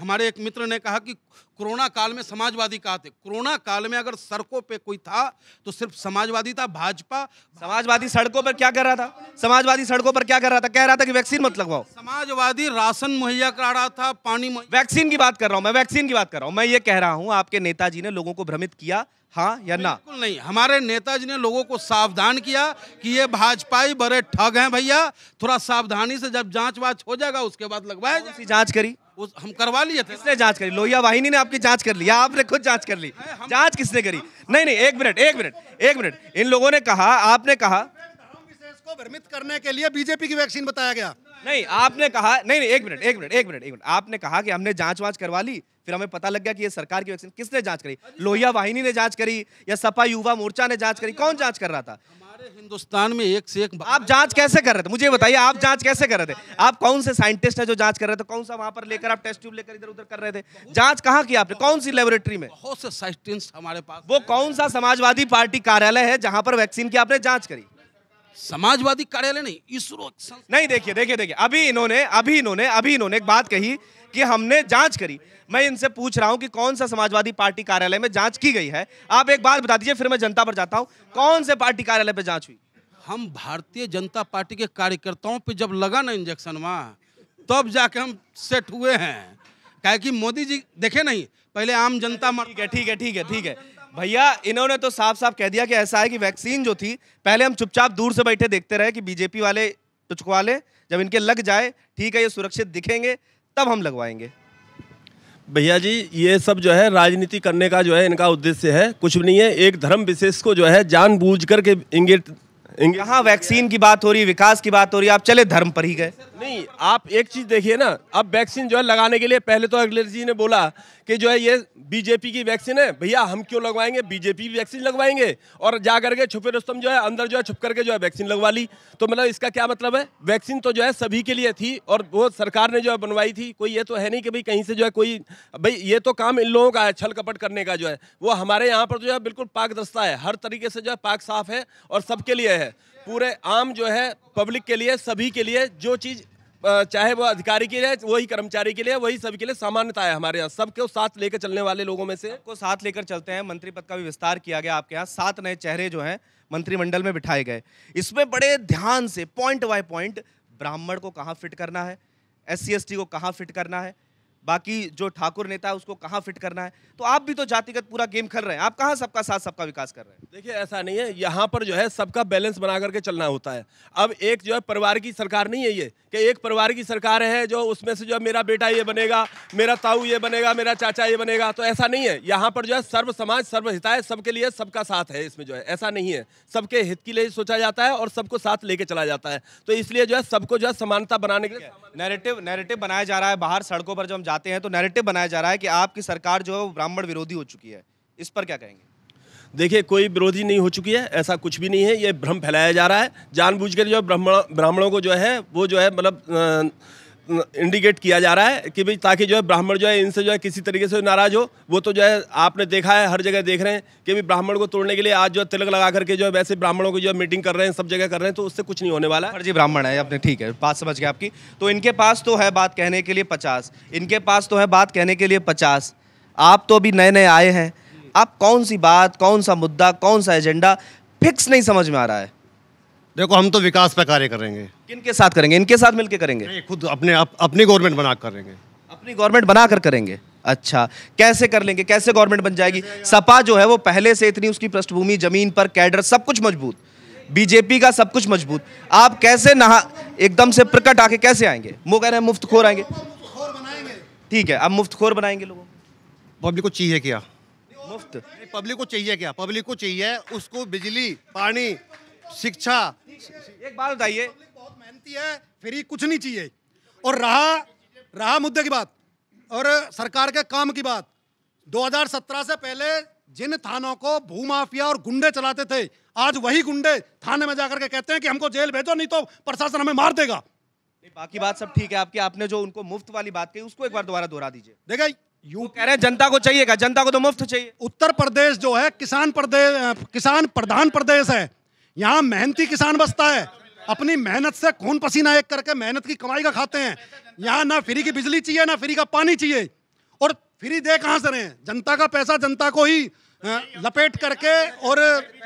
हमारे एक मित्र ने कहा कि कोरोना काल में समाजवादी कहा थे कोरोना काल में अगर सड़कों पे कोई था तो सिर्फ समाजवादी था भाजपा समाजवादी सड़कों पर क्या कर रहा था समाजवादी सड़कों पर क्या कर रहा था कह रहा था कि वैक्सीन मत लगवाओ समाजवादी राशन मुहैया करा रहा था पानी वैक्सीन की बात कर रहा हूँ मैं वैक्सीन की बात कर रहा हूँ मैं ये कह रहा हूँ आपके नेताजी ने लोगों को भ्रमित किया हाँ या ना बिल्कुल नहीं हमारे नेताजी ने लोगों को सावधान किया कि ये भाजपाई बड़े ठग हैं भैया थोड़ा सावधानी से जब जांच वाच हो जाएगा उसके बाद लगवाया जाए जांच करी उस हम करवा लिए थे किसने जांच करी लोहिया वाहिनी ने आपकी जांच कर लिया आपने खुद जांच कर ली जांच किसने करी नहीं नहीं एक मिनट एक मिनट एक मिनट इन लोगों ने कहा आपने कहा को भ्रमित करने के लिए बीजेपी की वैक्सीन बताया गया नहीं आपने कहा नहीं नहीं एक मिनट एक मिनट एक मिनट एक मिनट आपने कहा कि हमने जांच वांच करवा ली फिर हमें पता लग गया कि ये सरकार की वैक्सीन किसने जांच करी लोहिया वाहिनी ने जांच करी या सपा युवा मोर्चा ने जांच करी कौन जांच कर रहा था हिंदुस्तान में एक से एक आप जांच कैसे कर रहे थे मुझे बताइए आप जांच कैसे कर रहे थे आप कौन से साइंटिस्ट है जो जांच कर रहे थे कौन सा वहां पर लेकर आप टेस्ट ट्यूब लेकर इधर उधर कर रहे थे जांच कहाँ की आपने कौन सी लेबोरेटरी में बहुत से साइंटिस्ट हमारे पास वो कौन सा समाजवादी पार्टी कार्यालय है जहाँ पर वैक्सीन की आपने जाँच करी समाजवादी कार्यालय नहीं इसरो नहीं देखिए देखिए देखिए अभी इन्होंने अभी इन्होंने अभी इन्होंने एक बात कही कि हमने जांच करी मैं इनसे पूछ रहा हूं कि कौन सा समाजवादी पार्टी कार्यालय में जांच की गई है आप एक बात बता दीजिए फिर मैं जनता पर जाता हूं कौन से पार्टी कार्यालय पर जांच हुई हम भारतीय जनता पार्टी के कार्यकर्ताओं पर जब लगा ना इंजेक्शन वहाँ तब जाके हम सेट हुए हैं क्या कि मोदी जी देखे नहीं पहले आम जनता ठीक है ठीक है ठीक है ठीक है भैया इन्होंने तो साफ साफ कह दिया कि ऐसा है कि वैक्सीन जो थी पहले हम चुपचाप दूर से बैठे देखते रहे कि बीजेपी वाले टुचकवा लें जब इनके लग जाए ठीक है ये सुरक्षित दिखेंगे तब हम लगवाएंगे भैया जी ये सब जो है राजनीति करने का जो है इनका उद्देश्य है कुछ भी नहीं है एक धर्म विशेष को जो है जानबूझकर करके इंगित यहाँ वैक्सीन की बात हो रही है विकास की बात हो रही है आप चले धर्म पर ही गए नहीं आप एक चीज़ देखिए ना अब वैक्सीन जो है लगाने के लिए पहले तो अखिलेश जी ने बोला कि जो है ये बीजेपी की वैक्सीन है भैया हम क्यों लगवाएंगे बीजेपी भी वैक्सीन लगवाएंगे और जा करके छुपे रुस्तम जो है अंदर जो है छुप करके जो है वैक्सीन लगवा ली तो मतलब इसका क्या मतलब है वैक्सीन तो जो है सभी के लिए थी और वो सरकार ने जो है बनवाई थी कोई ये तो है नहीं कि भाई कहीं से जो है कोई भाई ये तो काम इन लोगों का है छल कपट करने का जो है वो हमारे यहाँ पर जो है बिल्कुल पाक दस्ता है हर तरीके से जो है पाक साफ है और सबके लिए है पूरे आम जो है पब्लिक के लिए सभी के लिए जो चीज़ चाहे वो अधिकारी के लिए वही कर्मचारी के लिए वही सभी के लिए सामान्यता है हमारे यहाँ सबको साथ लेकर चलने वाले लोगों में से को साथ लेकर चलते हैं मंत्री पद का भी विस्तार किया गया आपके यहाँ सात नए चेहरे जो हैं मंत्रिमंडल में बिठाए गए इसमें बड़े ध्यान से पॉइंट बाय पॉइंट ब्राह्मण को कहाँ फिट करना है एस सी को कहाँ फिट करना है बाकी जो ठाकुर नेता है उसको कहाँ फिट करना है तो आप भी तो जातिगत पूरा गेम खेल रहे हैं आप कहाँ सबका साथ सबका विकास कर रहे हैं देखिए ऐसा नहीं है यहाँ पर जो है सबका बैलेंस बना करके चलना होता है अब एक जो है परिवार की सरकार नहीं है ये कि एक परिवार की सरकार है जो उसमें से जो है मेरा बेटा ये बनेगा मेरा ताऊ ये बनेगा मेरा चाचा ये बनेगा तो ऐसा नहीं है यहाँ पर जो है सर्व समाज सर्वहिताय सबके लिए सबका साथ है इसमें जो है ऐसा नहीं है सबके हित के लिए सोचा जाता है और सबको साथ लेके चला जाता है तो इसलिए जो है सबको जो है समानता बनाने के लिए नैरेटिव नैरेटिव बनाया जा रहा है बाहर सड़कों पर जो हम जाते हैं तो नैरेटिव बनाया जा रहा है कि आपकी सरकार जो है वो ब्राह्मण विरोधी हो चुकी है इस पर क्या कहेंगे देखिए कोई विरोधी नहीं हो चुकी है ऐसा कुछ भी नहीं है ये भ्रम फैलाया जा रहा है जानबूझकर जो ब्राह्मण ब्राह्मणों को जो है वो जो है मतलब इंडिकेट किया जा रहा है कि भाई ताकि जो है ब्राह्मण जो है इनसे जो है किसी तरीके से नाराज हो वो तो जो है आपने देखा है हर जगह देख रहे हैं कि भाई ब्राह्मण को तोड़ने के लिए आज जो है तिलक लगा करके जो है वैसे ब्राह्मणों की जो है मीटिंग कर रहे हैं सब जगह कर रहे हैं तो उससे कुछ नहीं होने वाला है जी ब्राह्मण है आपने ठीक है बात समझ गए आपकी तो इनके पास तो है बात कहने के लिए पचास इनके पास तो है बात कहने के लिए पचास आप तो अभी नए नए आए हैं आप कौन सी बात कौन सा मुद्दा कौन सा एजेंडा फिक्स नहीं समझ में आ रहा है देखो हम तो विकास पर कार्य करेंगे किनके साथ करेंगे इनके साथ मिलकर करेंगे नहीं खुद अपने अप, अपनी गवर्नमेंट बना करेंगे अपनी गवर्नमेंट बना कर करेंगे अच्छा कैसे कर लेंगे कैसे गवर्नमेंट बन जाएगी सपा जो है वो पहले से इतनी उसकी पृष्ठभूमि जमीन पर कैडर सब कुछ मजबूत बीजेपी का सब कुछ मजबूत आप कैसे नहा एकदम से प्रकट आके कैसे आएंगे वो कह रहे हैं मुफ्त खोर आएंगे ठीक है अब मुफ्त खोर बनाएंगे लोगों पब्लिक को चाहिए क्या मुफ्त पब्लिक को चाहिए क्या पब्लिक को चाहिए उसको बिजली पानी शिक्षा एक बात बताइए बहुत मेहनती है फ्री कुछ नहीं चाहिए और रहा रहा मुद्दे की बात और सरकार के काम की बात 2017 से पहले जिन थानों को भूमाफिया और गुंडे चलाते थे आज वही गुंडे थाने में जाकर के कहते हैं कि हमको जेल भेजो नहीं तो प्रशासन हमें मार देगा बाकी बात सब ठीक है आपकी आपने जो उनको मुफ्त वाली बात कही उसको एक बार दोबारा दोहरा दीजिए देखा यू कह रहे हैं जनता को चाहिएगा जनता को तो मुफ्त चाहिए उत्तर प्रदेश जो है किसान प्रदेश किसान प्रधान प्रदेश है यहाँ मेहनती किसान बसता है अपनी मेहनत से खून पसीना एक करके मेहनत की कमाई का खाते हैं यहाँ ना फ्री की बिजली चाहिए ना फ्री का पानी चाहिए और फ्री दे कहाँ से रहे हैं जनता का पैसा जनता को ही लपेट करके और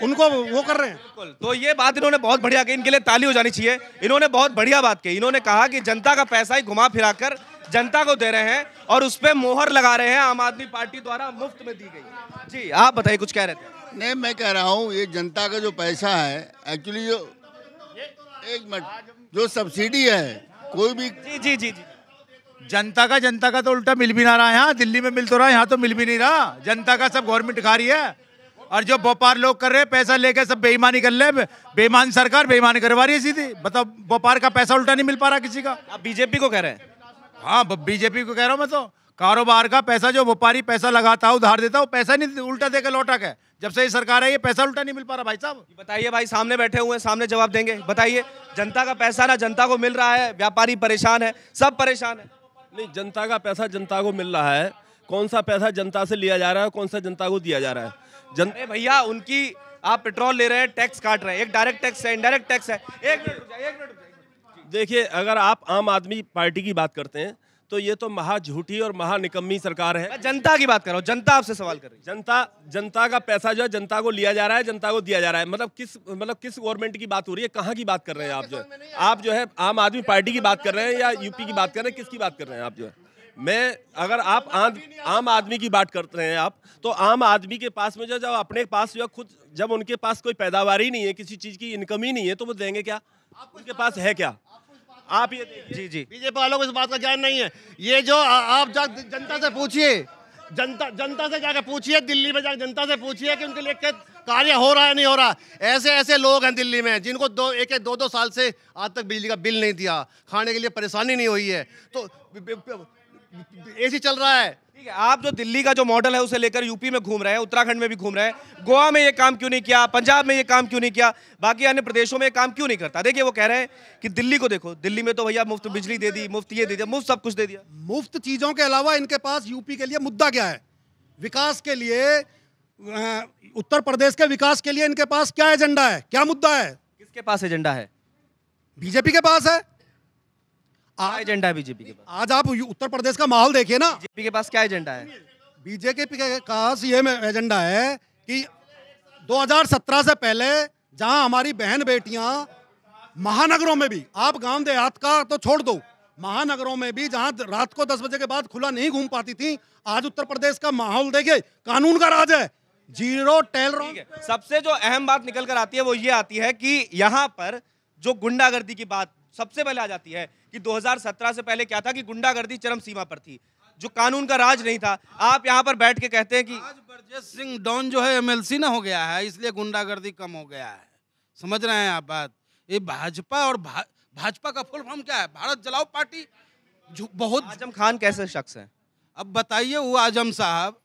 उनको वो कर रहे हैं तो ये बात इन्होंने बहुत बढ़िया कही इनके लिए ताली हो जानी चाहिए इन्होंने बहुत बढ़िया बात कही इन्होंने कहा कि जनता का पैसा ही घुमा फिरा कर जनता को दे रहे हैं और उस पर मोहर लगा रहे हैं आम आदमी पार्टी द्वारा मुफ्त में दी गई जी आप बताइए कुछ कह रहे थे नहीं मैं कह रहा हूँ ये जनता का जो पैसा है एक्चुअली जो एक मिनट जो सब्सिडी है कोई भी जी जी जी जनता का जनता का तो उल्टा मिल भी ना रहा है यहाँ दिल्ली में मिल तो रहा है यहाँ तो मिल भी नहीं रहा जनता का सब गवर्नमेंट खा रही है और जो व्यापार लोग कर रहे हैं पैसा लेके सब बेईमानी कर ले बेईमान सरकार बेईमानी करवा रही है सीधी बताओ व्यापार का पैसा उल्टा नहीं मिल पा रहा किसी का आप बीजेपी को कह रहे हैं हाँ बीजेपी को कह रहा हूँ मैं तो कारोबार का पैसा जो व्यापारी पैसा लगाता है उधार देता है वो पैसा नहीं उल्टा देकर लौटा के जब से ये सरकार है ये पैसा उल्टा नहीं मिल पा रहा भाई साहब बताइए भाई सामने बैठे हुए हैं सामने जवाब देंगे बताइए जनता का पैसा ना जनता को मिल रहा है व्यापारी परेशान है सब परेशान है नहीं जनता का पैसा जनता को मिल रहा है कौन सा पैसा जनता से लिया जा रहा है कौन सा जनता को दिया जा रहा है जन भैया उनकी आप पेट्रोल ले रहे हैं टैक्स काट रहे हैं एक डायरेक्ट टैक्स है इनडायरेक्ट टैक्स है एक मिनट एक मिनट देखिए अगर आप आम आदमी पार्टी की बात करते हैं तो ये तो महा झूठी और महा निकम्मी सरकार है जनता की बात कर रहा हूँ जनता आपसे सवाल कर रही है जनता जनता का पैसा जो है जनता को लिया जा रहा है जनता को दिया जा रहा है मतलब किस मतलब किस गवर्नमेंट की बात हो रही है कहाँ की बात कर रहे हैं आप जो है आप जो है आम आदमी पार्टी की बात कर रहे हैं या यूपी की बात कर रहे हैं किसकी बात कर रहे हैं आप जो है मैं अगर आप आम आदमी की बात करते हैं आप तो आम आदमी के पास में जो जब अपने पास जो खुद जब उनके पास कोई पैदावार ही नहीं है किसी चीज़ की इनकम ही नहीं है तो वो देंगे क्या उनके पास है क्या आप ये जी जी बीजेपी वालों को इस बात का ज्ञान नहीं है ये जो आ, आप जनता से पूछिए जनता जनता से जाकर पूछिए दिल्ली में जाकर जनता से पूछिए कि उनके लिए कार्य हो रहा है नहीं हो रहा ऐसे ऐसे लोग हैं दिल्ली में जिनको दो एक एक दो दो साल से आज तक बिजली का बिल नहीं दिया खाने के लिए परेशानी नहीं हुई है तो ए चल रहा है ठीक है आप जो दिल्ली का जो मॉडल है उसे लेकर यूपी में घूम रहे हैं उत्तराखंड में भी घूम रहे हैं गोवा में ये काम क्यों नहीं किया पंजाब में ये काम क्यों नहीं किया बाकी अन्य प्रदेशों में ये काम क्यों नहीं करता देखिए वो कह रहे हैं कि दिल्ली को देखो दिल्ली में तो भैया मुफ्त बिजली दे दी मुफ्त ये दे दिया मुफ्त सब कुछ दे दिया मुफ्त चीज़ों के अलावा इनके पास यूपी के लिए मुद्दा क्या है विकास के लिए उत्तर प्रदेश के विकास के लिए इनके पास क्या एजेंडा है क्या मुद्दा है किसके पास एजेंडा है बीजेपी के पास है क्या एजेंडा है बीजेपी के आज आप उत्तर प्रदेश का माहौल देखिए ना बीजेपी के पास क्या एजेंडा है बीजेपी के पास ये एजेंडा है कि 2017 से पहले जहां हमारी बहन बेटियां महानगरों में भी आप गांव देहात का तो छोड़ दो महानगरों में भी जहां रात को दस बजे के बाद खुला नहीं घूम पाती थी आज उत्तर प्रदेश का माहौल देखिए कानून का राज है जीरो टेल सबसे जो अहम बात निकल कर आती है वो ये आती है कि यहाँ पर जो गुंडागर्दी की बात सबसे पहले आ जाती है कि 2017 से पहले क्या था कि गुंडागर्दी चरम सीमा पर थी जो कानून का राज नहीं था आप यहाँ पर बैठ के कहते हैं कि आज ब्रजेश सिंह डॉन जो है एमएलसी ना हो गया है इसलिए गुंडागर्दी कम हो गया है समझ रहे हैं आप बात ये भाजपा और भा, भाजपा का फुल फॉर्म क्या है भारत जलाओ पार्टी जो बहुत आजम खान कैसे शख्स हैं अब बताइए वो आजम साहब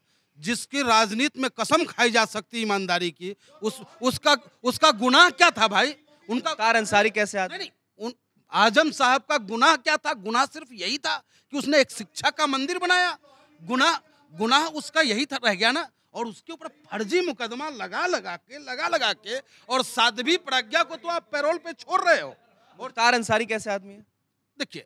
जिसकी राजनीति में कसम खाई जा सकती ईमानदारी की उस उसका उसका गुनाह क्या था भाई उनका कार अंसारी कैसे आते नहीं आजम साहब का गुनाह क्या था गुनाह सिर्फ यही था कि उसने एक शिक्षा का मंदिर बनाया गुनाह गुनाह उसका यही था रह गया ना और उसके ऊपर फर्जी मुकदमा लगा लगा के लगा लगा के और साध्वी प्रज्ञा को तो आप पैरोल पे छोड़ रहे हो और तार अंसारी कैसे आदमी है देखिए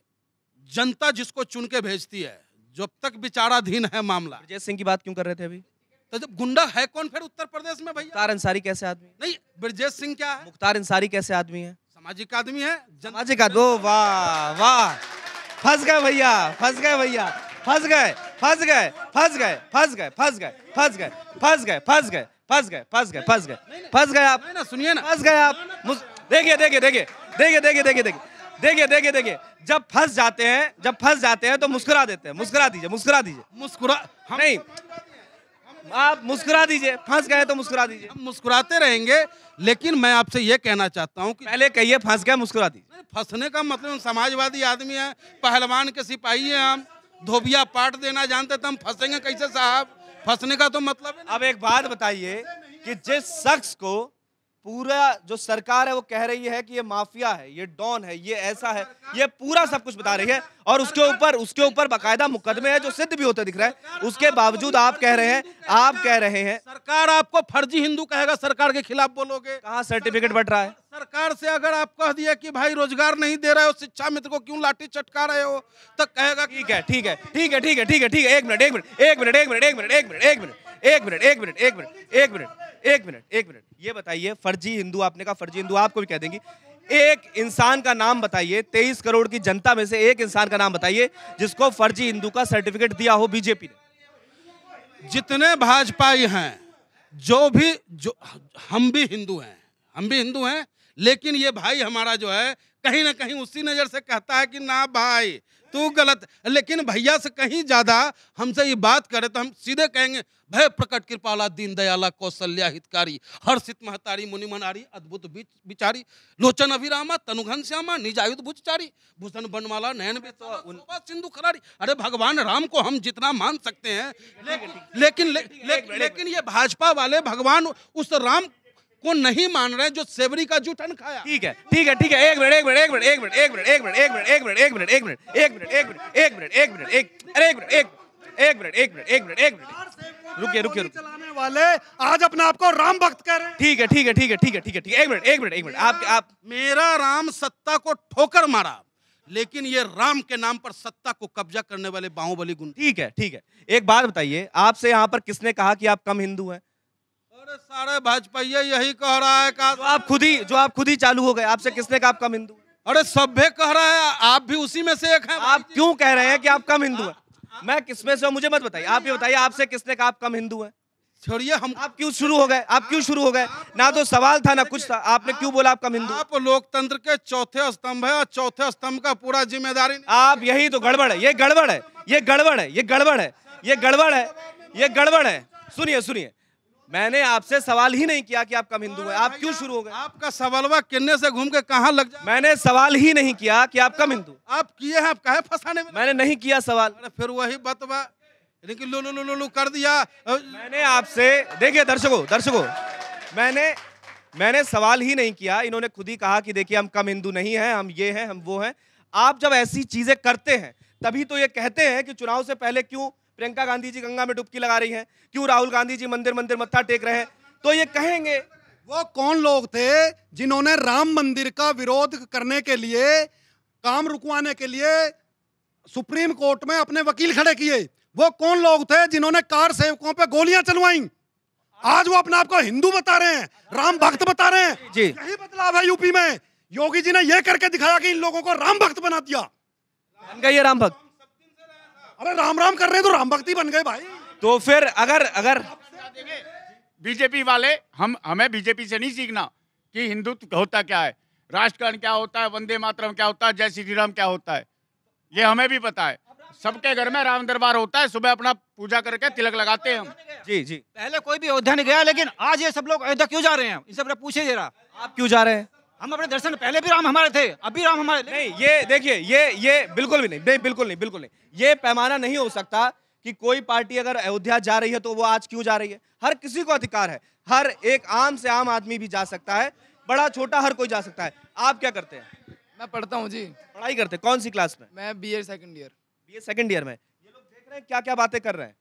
जनता जिसको चुन के भेजती है जब तक विचाराधीन है मामला अजय सिंह की बात क्यों कर रहे थे अभी तो जब गुंडा है कौन फिर उत्तर प्रदेश में भैया मुख्तार अंसारी कैसे आदमी नहीं ब्रजेश सिंह क्या है मुख्तार अंसारी कैसे आदमी है सामाजिक आदमी है सामाजिक आदमी वाह वाह फंस गए भैया फंस गए भैया फंस गए फंस गए फंस गए फंस गए फंस गए फंस गए फंस गए फंस गए फंस गए फंस गए फंस गए फंस गए आप ना सुनिए ना फंस गए आप देखिए देखिए देखिए देखिए देखिए देखिए देखिए देखिए देखिए देखिए जब फंस जाते हैं जब फंस जाते हैं तो मुस्कुरा देते हैं मुस्कुरा दीजिए मुस्कुरा दीजिए मुस्कुरा नहीं आप मुस्कुरा दीजिए फंस गए तो मुस्कुरा दीजिए हम मुस्कुराते रहेंगे लेकिन मैं आपसे ये कहना चाहता हूँ कि पहले कहिए फंस गए मुस्कुरा दीजिए फंसने का मतलब समाजवादी आदमी है पहलवान के सिपाही हैं हम धोबिया पाट देना जानते तो हम फंसेंगे कैसे साहब फंसने का तो मतलब अब एक बात बताइए कि जिस शख्स को पूरा जो सरकार है वो कह रही है कि ये माफिया है ये डॉन है ये ऐसा है ये पूरा सब कुछ बता रही है और उसके ऊपर उसके ऊपर बाकायदा मुकदमे हैं जो सिद्ध भी होते दिख रहा है उसके बावजूद आप कह रहे हैं आप कह रहे हैं सरकार आपको फर्जी हिंदू कहेगा सरकार के खिलाफ बोलोगे कहा सर्टिफिकेट बट रहा है सरकार से अगर आप कह दिया कि भाई रोजगार नहीं दे रहे हो शिक्षा मित्र को क्यों लाठी चटका रहे हो तो कहेगा ठीक है ठीक है ठीक है ठीक है ठीक है ठीक है एक मिनट एक मिनट एक मिनट एक मिनट एक मिनट एक मिनट एक मिनट एक मिनट एक मिनट एक मिनट एक मिनट एक मिनट एक मिनट ये बताइए फर्जी हिंदू आपने कहा फर्जी हिंदू आपको भी कह देंगी एक इंसान का नाम बताइए तेईस करोड़ की जनता में से एक इंसान का नाम बताइए जिसको फर्जी हिंदू का सर्टिफिकेट दिया हो बीजेपी ने जितने भाजपाई हैं जो भी जो हम भी हिंदू हैं हम भी हिंदू हैं लेकिन ये भाई हमारा जो है कहीं ना कहीं उसी नज़र से कहता है कि ना भाई तू गलत लेकिन भैया से कहीं ज़्यादा हमसे ये बात करे तो हम सीधे कहेंगे भय प्रकट कृपाला दीन दयाला कौशल्या हितकारी हर्षित महतारी मुनि मनारी अद्भुत बिचारी लोचन अभिरामा तनुघन श्यामा निज निजायुध भुजचारी भूषण बनमाला नयन हाँ, सिंधु खरारी अरे भगवान राम को हम जितना मान सकते हैं लेकिन लेकिन ये भाजपा वाले भगवान उस राम को नहीं मान रहे जो सेवरी का जूठन खाया ठीक है ठीक है ठीक है एक मिनट एक मिनट एक मिनट एक मिनट एक मिनट एक मिनट एक मिनट एक मिनट एक मिनट एक मिनट एक मिनट एक मिनट एक मिनट एक अरे एक मिनट एक मिनट एक मिनट एक मिनट एक मिनट रुकिए रुकिए चलाने वाले आज अपने आप को राम भक्त कह रहे हैं ठीक है ठीक है ठीक है ठीक है ठीक है ठीक है एक मिनट एक मिनट एक मिनट आप आप मेरा राम सत्ता को ठोकर मारा लेकिन ये राम के नाम पर सत्ता को कब्जा करने वाले बाहुबली गुण ठीक है ठीक है एक बात बताइए आपसे यहाँ पर किसने कहा कि आप कम हिंदू हैं अरे सारे भाजपा यही कह रहा है का जो आप खुद ही जो आप खुद ही चालू हो गए आपसे किसने कहा आप कम हिंदू अरे सभ्य कह रहा है आप भी उसी में से एक हैं आप क्यों कह रहे हैं कि आप कम हिंदू हैं मैं किसमें से मुझे मत बताइए आप ये बताइए आपसे किसने कहा आप कम हिंदू हैं छोड़िए हम आप क्यों शुरू हो गए आप क्यों शुरू हो गए ना तो सवाल था ना कुछ था आपने क्यों बोला आप कम हिंदू आप लोकतंत्र के चौथे स्तंभ है और चौथे स्तंभ का पूरा जिम्मेदारी आप यही तो गड़बड़ है ये गड़बड़ है ये गड़बड़ है ये गड़बड़ है ये गड़बड़ है ये गड़बड़ है सुनिए सुनिए मैंने आपसे सवाल ही नहीं किया कि आप कम हिंदू हैं आप क्यों शुरू हो गए आपका सवालवा किन्ने से घूम के कहाँ लग जाए मैंने सवाल ही नहीं किया कि आप कम हिंदू आप किए हैं आप कहे फंसाने में मैंने नहीं किया सवाल फिर वही बतवा लेकिन लो लो लो लो लो कर दिया मैंने आपसे देखिए दर्शकों दर्शकों मैंने मैंने सवाल ही नहीं किया इन्होंने खुद ही कहा कि देखिए हम कम हिंदू नहीं हैं हम ये हैं हम वो हैं आप जब ऐसी चीज़ें करते हैं तभी तो ये कहते हैं कि चुनाव से पहले क्यों प्रियंका गांधी जी गंगा में डुबकी लगा रही हैं क्यों राहुल गांधी जी मंदिर मंदिर मत्था टेक रहे हैं तो ये कहेंगे वो कौन लोग थे जिन्होंने राम मंदिर का विरोध करने के लिए काम रुकवाने के लिए सुप्रीम कोर्ट में अपने वकील खड़े किए वो कौन लोग थे जिन्होंने कार सेवकों पर गोलियां चलवाई आज वो अपने आप को हिंदू बता रहे हैं राम भक्त बता रहे हैं जी यही बदलाव है यूपी में योगी जी ने यह करके दिखाया कि इन लोगों को राम भक्त बना दिया राम भक्त अरे राम राम कर रहे तो राम भक्ति बन गए भाई तो फिर अगर अगर बीजेपी वाले हम हमें बीजेपी से नहीं सीखना कि हिंदुत्व होता क्या है राष्ट्रकरण क्या होता है वंदे मातरम क्या होता है जय श्री राम क्या होता है ये हमें भी पता है सबके घर में राम दरबार होता है सुबह अपना पूजा करके तिलक लगाते हैं हम जी जी पहले कोई भी अयोध्या नहीं गया लेकिन आज ये सब लोग अयोध्या क्यों जा रहे हैं इन सब पूछे जरा आप क्यों जा रहे हैं हम अपने दर्शन पहले भी राम हमारे थे अभी राम हमारे नहीं ये देखिए ये ये बिल्कुल भी नहीं नहीं बिल्कुल नहीं बिल्कुल नहीं ये पैमाना नहीं हो सकता कि कोई पार्टी अगर अयोध्या जा रही है तो वो आज क्यों जा रही है हर किसी को अधिकार है हर एक आम से आम आदमी भी जा सकता है बड़ा छोटा हर कोई जा सकता है आप क्या करते हैं मैं पढ़ता हूँ जी पढ़ाई करते कौन सी क्लास में मैं B A second year B A second year में ये लोग देख रहे हैं क्या क्या बातें कर रहे हैं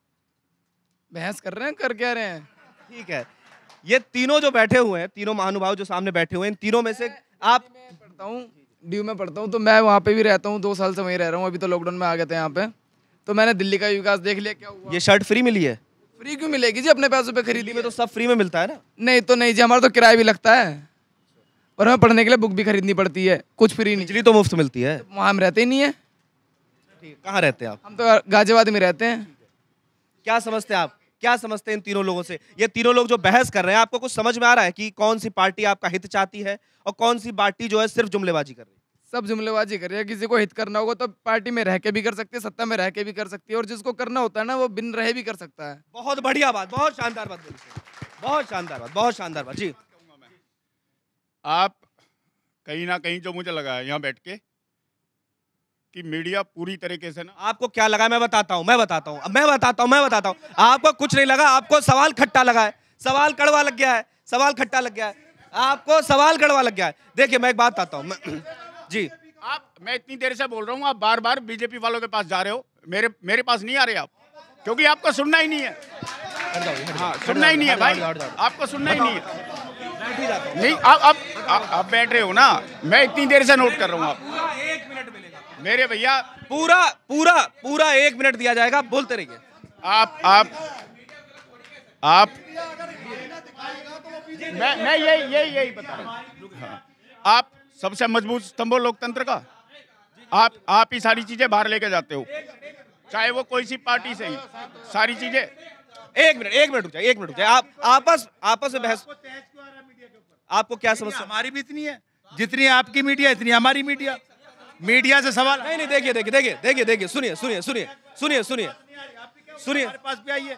बहस कर रहे हैं कर क्या रहे हैं ठीक है ये तीनों जो बैठे हुए हैं तीनों महानुभाव जो सामने बैठे हुए हैं तीनों में से आप पढ़ता हूँ ड्यू में पढ़ता हूँ तो मैं वहाँ पे भी रहता हूँ दो साल से वहीं रह रहा हूँ अभी तो लॉकडाउन में आ गए थे यहाँ पे तो मैंने दिल्ली का विकास देख लिया क्या हुआ ये शर्ट फ्री मिली है फ्री क्यों मिलेगी जी अपने पैसों पे खरीदी में तो सब फ्री में मिलता है ना नहीं तो नहीं जी हमारा तो किराया भी लगता है और हमें पढ़ने के लिए बुक भी खरीदनी पड़ती है कुछ फ्री नहीं बिजली तो मुफ्त मिलती है तो वहाँ हम रहते ही नहीं है कहाँ रहते हैं आप हम तो गाजियाबाद में रहते हैं क्या समझते हैं आप क्या समझते हैं इन तीनों लोगों से ये तीनों लोग जो बहस कर रहे हैं आपको कुछ समझ में आ रहा है कि कौन सी पार्टी आपका हित चाहती है और कौन सी पार्टी जो है सिर्फ जुमलेबाजी कर रही है सब जुमलेबाजी कर रही है किसी को हित करना होगा तो पार्टी में रह के भी कर सकती है सत्ता में रह के भी कर सकती है और जिसको करना होता है ना वो बिन रहे भी कर सकता है बहुत बढ़िया बात बहुत शानदार बात बहुत शानदार बात बहुत शानदार बात जी आप कहीं ना कहीं जो मुझे लगा है यहाँ बैठ के कि मीडिया पूरी तरीके से ना आपको क्या लगा मैं बताता हूँ मैं बताता हूँ मैं बताता हूँ मैं बताता हूँ आपको कुछ नहीं लगा आपको सवाल खट्टा लगा है सवाल कड़वा लग गया है सवाल खट्टा लग गया है आपको सवाल कड़वा लग गया है देखिए मैं एक बात आता हूँ <clears throat> जी आप मैं इतनी देर से बोल रहा हूँ आप बार बार बीजेपी वालों के पास जा रहे हो मेरे मेरे पास नहीं आ रहे आप क्योंकि आपको सुनना ही नहीं है हाँ, सुनना ही नहीं है भाई आपको सुनना ही नहीं है नहीं आप आप बैठ रहे हो ना मैं इतनी देर से नोट कर रहा हूँ आप मेरे भैया पूरा पूरा पूरा एक मिनट दिया जाएगा बोलते रहिए आप आप आप मैं मैं यही यही यही बता रहा हाँ। आप सबसे मजबूत स्तंभ लोकतंत्र का आप आप ही सारी चीजें बाहर लेके जाते हो चाहे वो कोई सी पार्टी से ही सारी चीजें एक मिनट एक मिनट एक मिनट आप आपस आपस में बहस आपको क्या समझ हमारी भी इतनी है जितनी आपकी मीडिया इतनी हमारी मीडिया मीडिया से सवाल नहीं नहीं देखिए देखिए देखिए देखिए देखिए सुनिए सुनिए सुनिए सुनिए सुनिए सुनिए पास भी आइए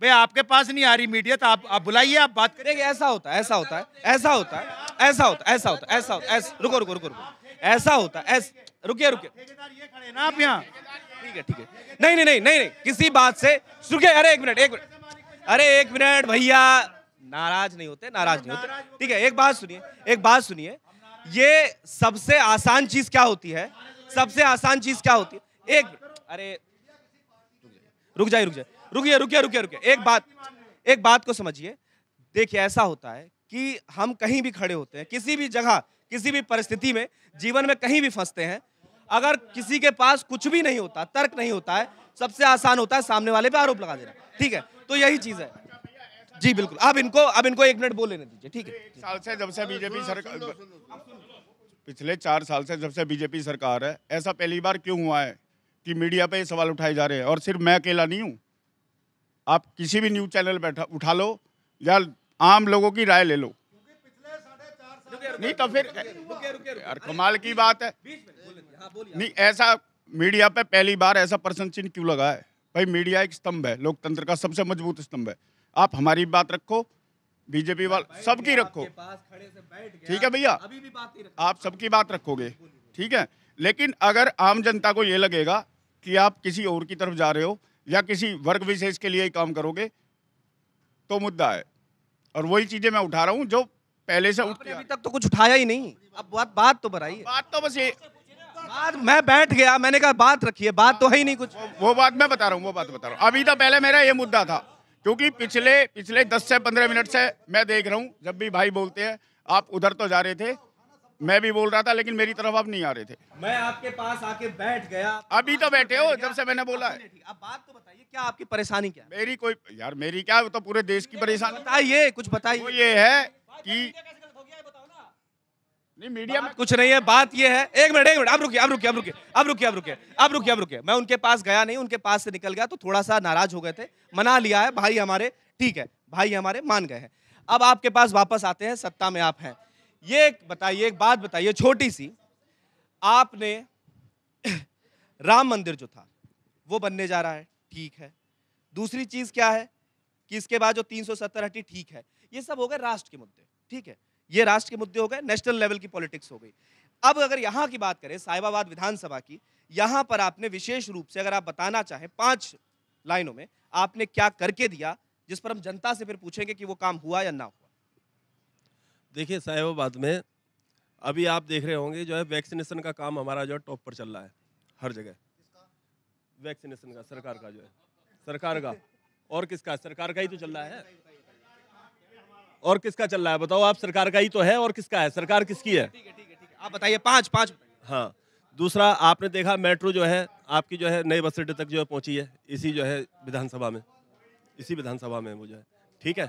भाई आपके पास नहीं आ रही मीडिया तो आप आप बुलाइए आप बात करेंगे ऐसा होता है ऐसा होता है ऐसा होता है ऐसा होता है ऐसा होता है ऐसा होता है रुको रुको रुको रुको ऐसा होता है रुकिए रुकिए ना आप यहाँ ठीक है ठीक है नहीं नहीं नहीं नहीं किसी बात से रुके अरे एक मिनट एक मिनट अरे एक मिनट भैया नाराज नहीं होते नाराज नहीं होते ठीक है एक बात सुनिए एक बात सुनिए ये सबसे आसान चीज क्या होती है सबसे आसान चीज क्या होती है एक अरे रुक जाइए रुक जाइए रुकिए रुकिए रुकिए रुकिए एक बात एक बात को समझिए देखिए ऐसा होता है कि हम कहीं भी खड़े होते हैं किसी भी जगह किसी भी परिस्थिति में जीवन में कहीं भी फंसते हैं अगर किसी के पास कुछ भी नहीं होता तर्क नहीं होता है सबसे आसान होता है सामने वाले पे आरोप लगा देना ठीक है तो यही चीज़ है जी बिल्कुल आप इनको आप इनको एक मिनट बोलने दीजिए ठीक है साल से जब से बीजेपी सरकार पिछले चार साल से जब से बीजेपी सरकार है ऐसा पहली बार क्यों हुआ है कि मीडिया पे ये सवाल उठाए जा रहे हैं और सिर्फ मैं अकेला नहीं हूँ आप किसी भी न्यूज चैनल बैठा उठा लो या आम लोगों की राय ले लो नहीं तो फिर यार कमाल की बात है हाँ, नहीं ऐसा मीडिया पे पहली बार ऐसा प्रश्न चिन्ह क्यों लगा है भाई मीडिया एक स्तंभ है लोकतंत्र का सबसे मजबूत स्तंभ है आप हमारी बात रखो बीजेपी वाल सबकी रखो ठीक है भैया आप सबकी बात रखोगे ठीक है लेकिन अगर आम जनता को ये लगेगा कि आप किसी और की तरफ जा रहे हो या किसी वर्ग विशेष के लिए ही काम करोगे तो मुद्दा है और वही चीजें मैं उठा रहा हूँ जो पहले से उठ अभी तक तो कुछ उठाया ही नहीं अब बात बात तो बराई बात तो बस ये बात मैं बैठ गया मैंने कहा बात रखी है बात तो है ही नहीं कुछ वो बात मैं बता रहा हूँ वो बात बता रहा हूँ अभी तो पहले मेरा ये मुद्दा था क्योंकि पिछले पिछले दस से पंद्रह मिनट से मैं देख रहा हूँ जब भी भाई बोलते हैं आप उधर तो जा रहे थे मैं भी बोल रहा था लेकिन मेरी तरफ आप नहीं आ रहे थे मैं आपके पास आके बैठ गया अभी तो बैठे हो जब से मैंने बोला है अब बात तो बताइए क्या आपकी परेशानी क्या मेरी कोई यार मेरी क्या तो पूरे देश की परेशानी बताइए कुछ बताइए ये है की नहीं मीडिया में कुछ नहीं है बात यह है एक मिनट एक मिनट अब रुकिए अब रुकिए अब रुकिए अब रुकिए अब रुकिए अब रुकिए अब रुकिए मैं उनके पास गया नहीं उनके पास से निकल गया तो थोड़ा सा नाराज हो गए थे मना लिया है भाई हमारे ठीक है भाई हमारे मान गए हैं अब आपके पास वापस आते हैं सत्ता में आप हैं ये बताइए एक बात बताइए छोटी सी आपने <coughs> राम मंदिर जो था वो बनने जा रहा है ठीक है दूसरी चीज़ क्या है कि इसके बाद जो 370 हटी ठीक है ये सब हो गए राष्ट्र के मुद्दे ठीक है ये राष्ट्र के मुद्दे हो गए नेशनल लेवल की पॉलिटिक्स हो गई अब अगर यहाँ की बात करें साहिबाबाद विधानसभा की यहाँ पर आपने विशेष रूप से अगर आप बताना चाहें पाँच लाइनों में आपने क्या करके दिया जिस पर हम जनता से फिर पूछेंगे कि वो काम हुआ या ना हुआ देखिए साहिबाबाद में अभी आप देख रहे होंगे जो है वैक्सीनेशन का काम हमारा जो है टॉप पर चल रहा है हर जगह वैक्सीनेशन का सरकार का जो है सरकार का और किसका सरकार का ही तो चल रहा है और किसका चल रहा है बताओ आप सरकार का ही तो है और किसका है सरकार किसकी है ठीक है ठीक है ठीक है आप बताइए पाँच पाँच हाँ दूसरा आपने देखा मेट्रो जो है आपकी जो है नए बस अड्डे तक जो है पहुँची है इसी जो है विधानसभा में इसी विधानसभा में वो जो है ठीक है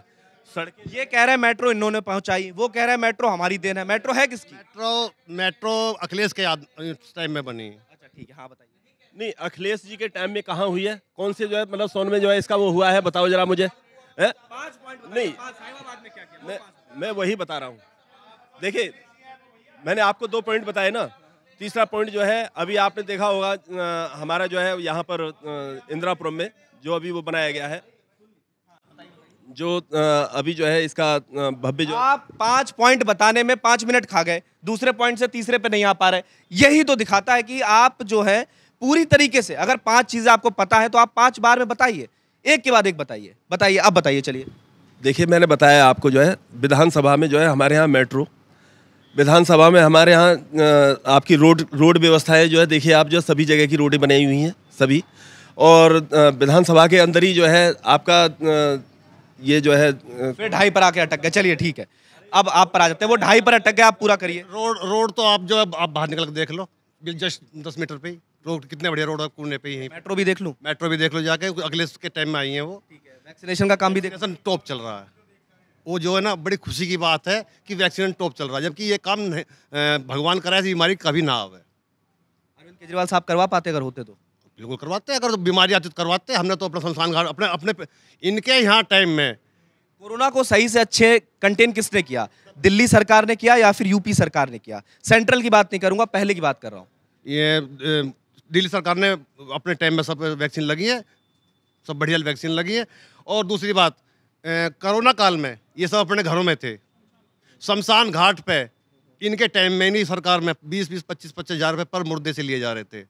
सड़क ये कह रहे हैं मेट्रो इन्होंने पहुंचाई वो कह रहे हैं मेट्रो हमारी देन है मेट्रो है किसकी मेट्रो मेट्रो अखिलेश के याद टाइम में बनी अच्छा ठीक है हाँ बताइए नहीं अखिलेश जी के टाइम में कहाँ हुई है कौन से जो है मतलब सोन में जो है इसका वो हुआ है बताओ जरा मुझे नहीं मैं मैं वही बता रहा हूँ देखिए मैंने आपको दो पॉइंट बताए ना तीसरा पॉइंट जो है अभी आपने देखा होगा हमारा जो है यहाँ पर इंदिरापुरम में जो अभी वो बनाया गया है जो अभी जो है इसका भव्य जो आप पांच पॉइंट बताने में पांच मिनट खा गए दूसरे पॉइंट से तीसरे पे नहीं आ पा रहे यही तो दिखाता है कि आप जो है पूरी तरीके से अगर पांच चीजें आपको पता है तो आप पांच बार में बताइए एक के बाद एक बताइए बताइए आप बताइए चलिए देखिए मैंने बताया आपको जो है विधानसभा में जो है हमारे यहाँ मेट्रो विधानसभा में हमारे यहाँ आपकी रोड रोड व्यवस्थाएं जो है देखिए आप जो सभी जगह की रोडें बनाई हुई हैं सभी और विधानसभा के अंदर ही जो है आपका ये जो है फिर ढाई पर आके अटक गए चलिए ठीक है अब आप पर आ जाते हैं वो ढाई पर अटक गए आप पूरा करिए रोड रोड तो आप जो है आप बाहर निकल देख लो जस्ट दस मीटर पे ही रोड कितने बढ़िया रोड आपको पे ही मेट्रो भी देख लो मेट्रो भी देख लो जाके अगले के टाइम में आई है वो ठीक है वैक्सीनेशन का काम भी देख टॉप चल रहा है वो जो है ना बड़ी खुशी की बात है कि वैक्सीनेशन टॉप चल रहा है जबकि ये काम भगवान कराए ऐसी बीमारी कभी ना आवे अरविंद केजरीवाल साहब करवा पाते अगर होते तो बिल्कुल करवाते हैं अगर तो बीमारी आती तो करवाते हैं हमने तो अपना संस्थान घाट अपने अपने इनके यहाँ टाइम में कोरोना को सही से अच्छे कंटेन किसने किया दिल्ली सरकार ने किया या फिर यूपी सरकार ने किया सेंट्रल की बात नहीं करूँगा पहले की बात कर रहा हूँ ये दिल्ली सरकार ने अपने टाइम में सब वैक्सीन लगी है सब बढ़िया वैक्सीन लगी है और दूसरी बात कोरोना काल में ये सब अपने घरों में थे शमशान घाट पे इनके टाइम में नहीं सरकार में बीस बीस पच्चीस पच्चीस हज़ार रुपये पर मुर्दे से लिए जा रहे थे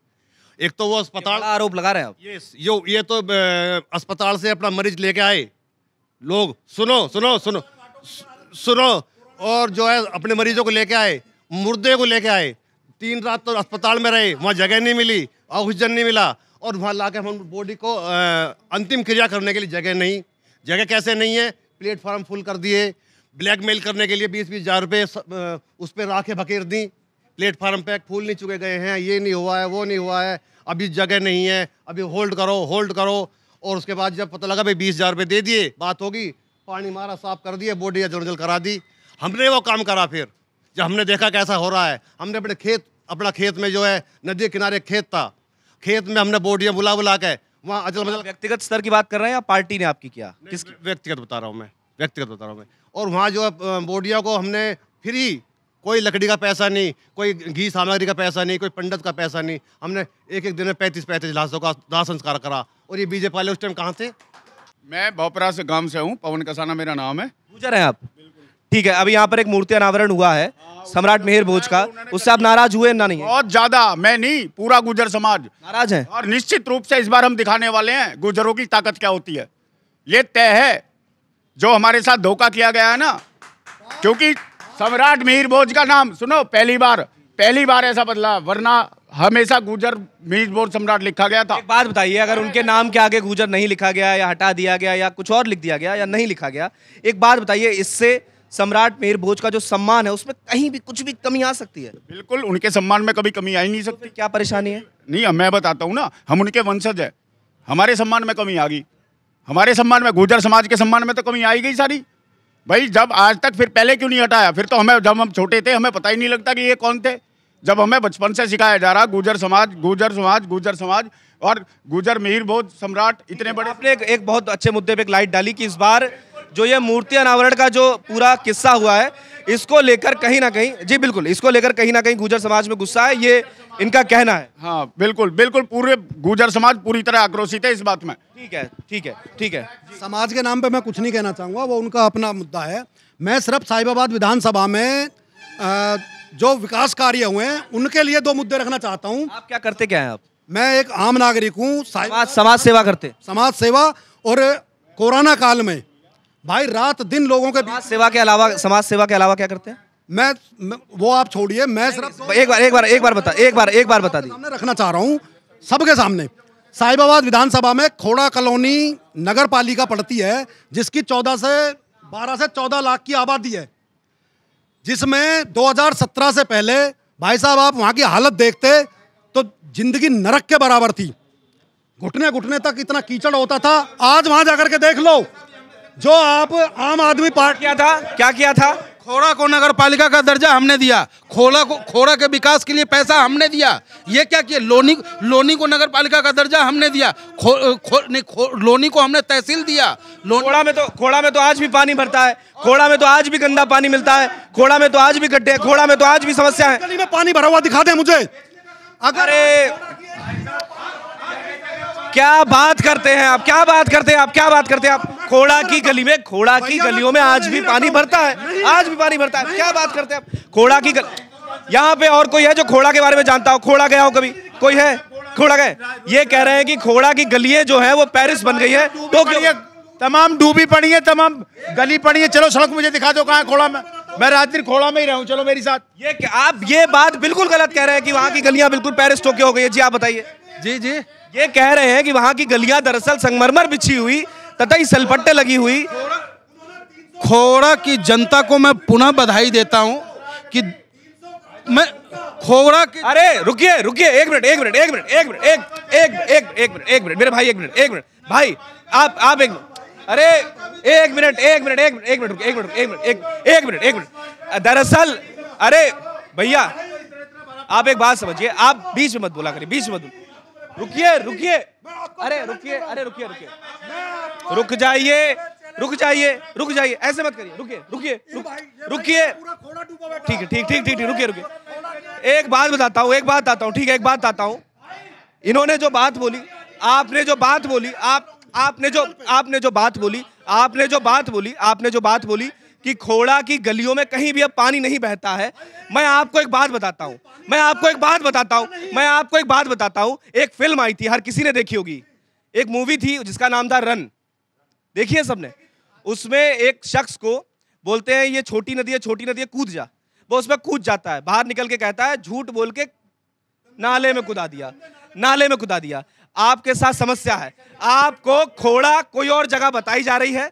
एक तो वो अस्पताल आरोप लगा रहे हैं आप ये यो ये तो अस्पताल से अपना मरीज लेके आए लोग सुनो सुनो सुनो सुनो और जो है अपने मरीजों को लेके आए मुर्दे को लेके आए तीन रात तो अस्पताल में रहे वहाँ जगह नहीं मिली ऑक्सीजन नहीं मिला और वहाँ ला हम बॉडी को अंतिम क्रिया करने के लिए जगह नहीं जगह कैसे नहीं है प्लेटफार्म फुल कर दिए ब्लैकमेल करने के लिए बीस बीस हज़ार रुपये उस पर राखें भकेर दी प्लेटफार्म पे फूल नहीं चुके गए हैं ये नहीं हुआ है वो नहीं हुआ है अभी जगह नहीं है अभी होल्ड करो होल्ड करो और उसके बाद जब पता लगा भाई बीस हज़ार रुपये दे दिए बात होगी पानी मारा साफ कर दिए बॉडी या जर्नल करा दी हमने वो काम करा फिर जब हमने देखा कैसा हो रहा है हमने अपने खेत अपना खेत में जो है नदी किनारे खेत था खेत में हमने बोडियाँ बुला बुला के वहाँ अचल मचल व्यक्तिगत स्तर की बात कर रहे हैं या पार्टी ने आपकी किया किस व्यक्तिगत बता रहा हूँ मैं व्यक्तिगत बता रहा हूँ मैं और वहाँ जो बोटियाँ को हमने फ्री कोई लकड़ी का पैसा नहीं कोई घी सामग्री का पैसा नहीं कोई पंडित का पैसा नहीं हमने एक एक दिन में पैंतीस पैंतीस लाशों का दाह संस्कार करा और ये बीजेपी वाले उस टाइम कहाँ थे मैं भोपरा से गांव से हूँ पवन कसाना मेरा नाम है रहे हैं आप ठीक है अभी यहाँ पर एक मूर्ति अनावरण हुआ है हाँ, सम्राट मेहर भोज का उससे आप नाराज हुए ना नहीं बहुत ज्यादा मैं नहीं पूरा गुजर समाज नाराज है और निश्चित रूप से इस बार हम दिखाने वाले हैं गुजरों की ताकत क्या होती है ये तय है जो हमारे साथ धोखा किया गया है ना क्योंकि सम्राट मिहिर भोज का नाम सुनो पहली बार पहली बार ऐसा बदला वरना हमेशा गुजर मिहिर भोज सम्राट लिखा गया था एक बात बताइए अगर उनके नाम के आगे गुजर नहीं लिखा गया या हटा दिया गया या कुछ और लिख दिया गया या नहीं लिखा गया एक बात बताइए इससे सम्राट मेहर भोज का जो सम्मान है उसमें कहीं भी कुछ भी कमी आ सकती है बिल्कुल उनके सम्मान में कभी कमी आ ही नहीं तो सकती तो क्या परेशानी है नहीं मैं बताता हूँ ना हम उनके वंशज है हमारे सम्मान में कमी आ गई हमारे सम्मान में गुजर समाज के सम्मान में तो कमी आई गई सारी भाई जब आज तक फिर पहले क्यों नहीं हटाया फिर तो हमें जब हम छोटे थे हमें पता ही नहीं लगता कि ये कौन थे जब हमें बचपन से सिखाया जा रहा गुजर समाज गुजर समाज गुजर समाज और गुजर मिहिर बोध सम्राट इतने बड़े आपने एक, एक बहुत अच्छे मुद्दे पे एक लाइट डाली कि इस बार जो ये मूर्ति अनावरण का जो पूरा किस्सा हुआ है इसको लेकर कहीं ना कहीं जी बिल्कुल इसको लेकर कहीं ना कहीं गुजर समाज में गुस्सा है ये इनका कहना है हाँ बिल्कुल बिल्कुल पूरे गुजर समाज पूरी तरह आक्रोशित है इस बात में ठीक है ठीक है ठीक है समाज के नाम पे मैं कुछ नहीं कहना चाहूँगा वो उनका अपना मुद्दा है मैं सिर्फ साहिबाबाद विधानसभा में आ, जो विकास कार्य हुए हैं उनके लिए दो मुद्दे रखना चाहता हूँ आप क्या करते क्या है आप मैं एक आम नागरिक हूँ समाज, समाज सेवा करते समाज सेवा और कोरोना काल में भाई रात दिन लोगों के समाज सेवा के अलावा समाज सेवा के अलावा क्या करते हैं मैं, वो आप छोड़िए मैं सिर्फ एक बार एक बार एक बार बता एक बार एक बार बता दी मैं रखना चाह रहा हूँ सबके सामने साहिबाबाद विधानसभा में खोड़ा कॉलोनी नगर पालिका पड़ती है जिसकी चौदह से बारह से चौदह लाख की आबादी है जिसमें 2017 से पहले भाई साहब आप वहाँ की हालत देखते तो जिंदगी नरक के बराबर थी घुटने घुटने तक इतना कीचड़ होता था आज वहाँ जाकर के देख लो जो आप आम आदमी पार्टी किया था क्या किया था खोरा को नगर पालिका का दर्जा हमने दिया खोला को खोरा के विकास के लिए पैसा हमने दिया ये क्या किया लोनी लोनी को नगर पालिका का दर्जा हमने दिया खो, खो, नहीं, खो, लोनी को हमने तहसील दिया खोड़ा में तो खोड़ा में तो आज भी पानी भरता है खोड़ा में तो आज भी गंदा पानी मिलता है खोड़ा में तो आज भी गड्ढे खोड़ा में तो आज भी समस्या है पानी भरा हुआ दिखा दे मुझे अगर क्या बात करते हैं आप क्या बात करते हैं आप क्या बात करते हैं आप खोड़ा की गली में खोड़ा की गलियों में आज भी पानी भरता है आज भी पानी भरता है क्या बात करते हैं आप खोड़ा की यहाँ पे और कोई है जो खोड़ा के बारे में जानता हो खोड़ा गया हो कभी कोई है खोड़ा गए ये कह रहे हैं कि खोड़ा की गलियां जो है वो पेरिस बन गई है तो तमाम डूबी पड़ी है तमाम गली पड़ी है चलो सड़क मुझे दिखा दो कहा खोड़ा में मैं रात्रि खोड़ा में ही रहूं चलो मेरी साथ ये आप ये बात बिल्कुल गलत कह रहे हैं कि वहाँ की गलियां बिल्कुल पेरिस टोके हो गई है जी आप बताइए जी जी ये कह रहे हैं कि वहां की गलियां दरअसल संगमरमर बिछी हुई तथा सलपट्टे लगी हुई खोड़ा की जनता को मैं पुनः बधाई देता हूं कि मैं खोड़ा की अरे रुकिए रुकिए एक मिनट एक मिनट एक मिनट एक मिनट एक एक एक एक मिनट एक मिनट मेरे भाई एक मिनट एक मिनट भाई आप आप एक अरे एक मिनट एक मिनट एक मिनट एक मिनट एक मिनट एक मिनट एक मिनट एक मिनट दरअसल अरे भैया आप एक बात समझिए आप बीच में मत बोला करिए बीच में मत रुकिए रुकिए अरे रुकिए अरे रुकिए रुकिए रुक जाइए रुक जाइए रुक जाइए ऐसे मत करिए रुकिए रुकिए रुकिए ठीक है ठीक ठीक ठीक ठीक रुकिए रुकिए एक बात बताता हूँ एक बात आता हूँ ठीक है एक बात आता हूँ इन्होंने जो बात बोली आपने जो बात बोली आप आपने जो आपने जो बात बोली आपने जो बात बोली आपने जो बात बोली कि खोड़ा की गलियों में कहीं भी अब पानी नहीं बहता है मैं आपको एक बात बताता हूँ मैं आपको एक बात बताता हूँ मैं आपको एक बात बताता हूँ एक फिल्म आई थी हर किसी ने देखी होगी एक मूवी थी जिसका नाम था रन देखिए सबने उसमें एक शख्स को बोलते हैं ये छोटी नदी है छोटी नदी है कूद जा वो उसमें कूद जाता है बाहर निकल के कहता है झूठ बोल के नाले में कुदा दिया नाले में कुदा दिया आपके साथ समस्या है आपको खोड़ा कोई और जगह बताई जा रही है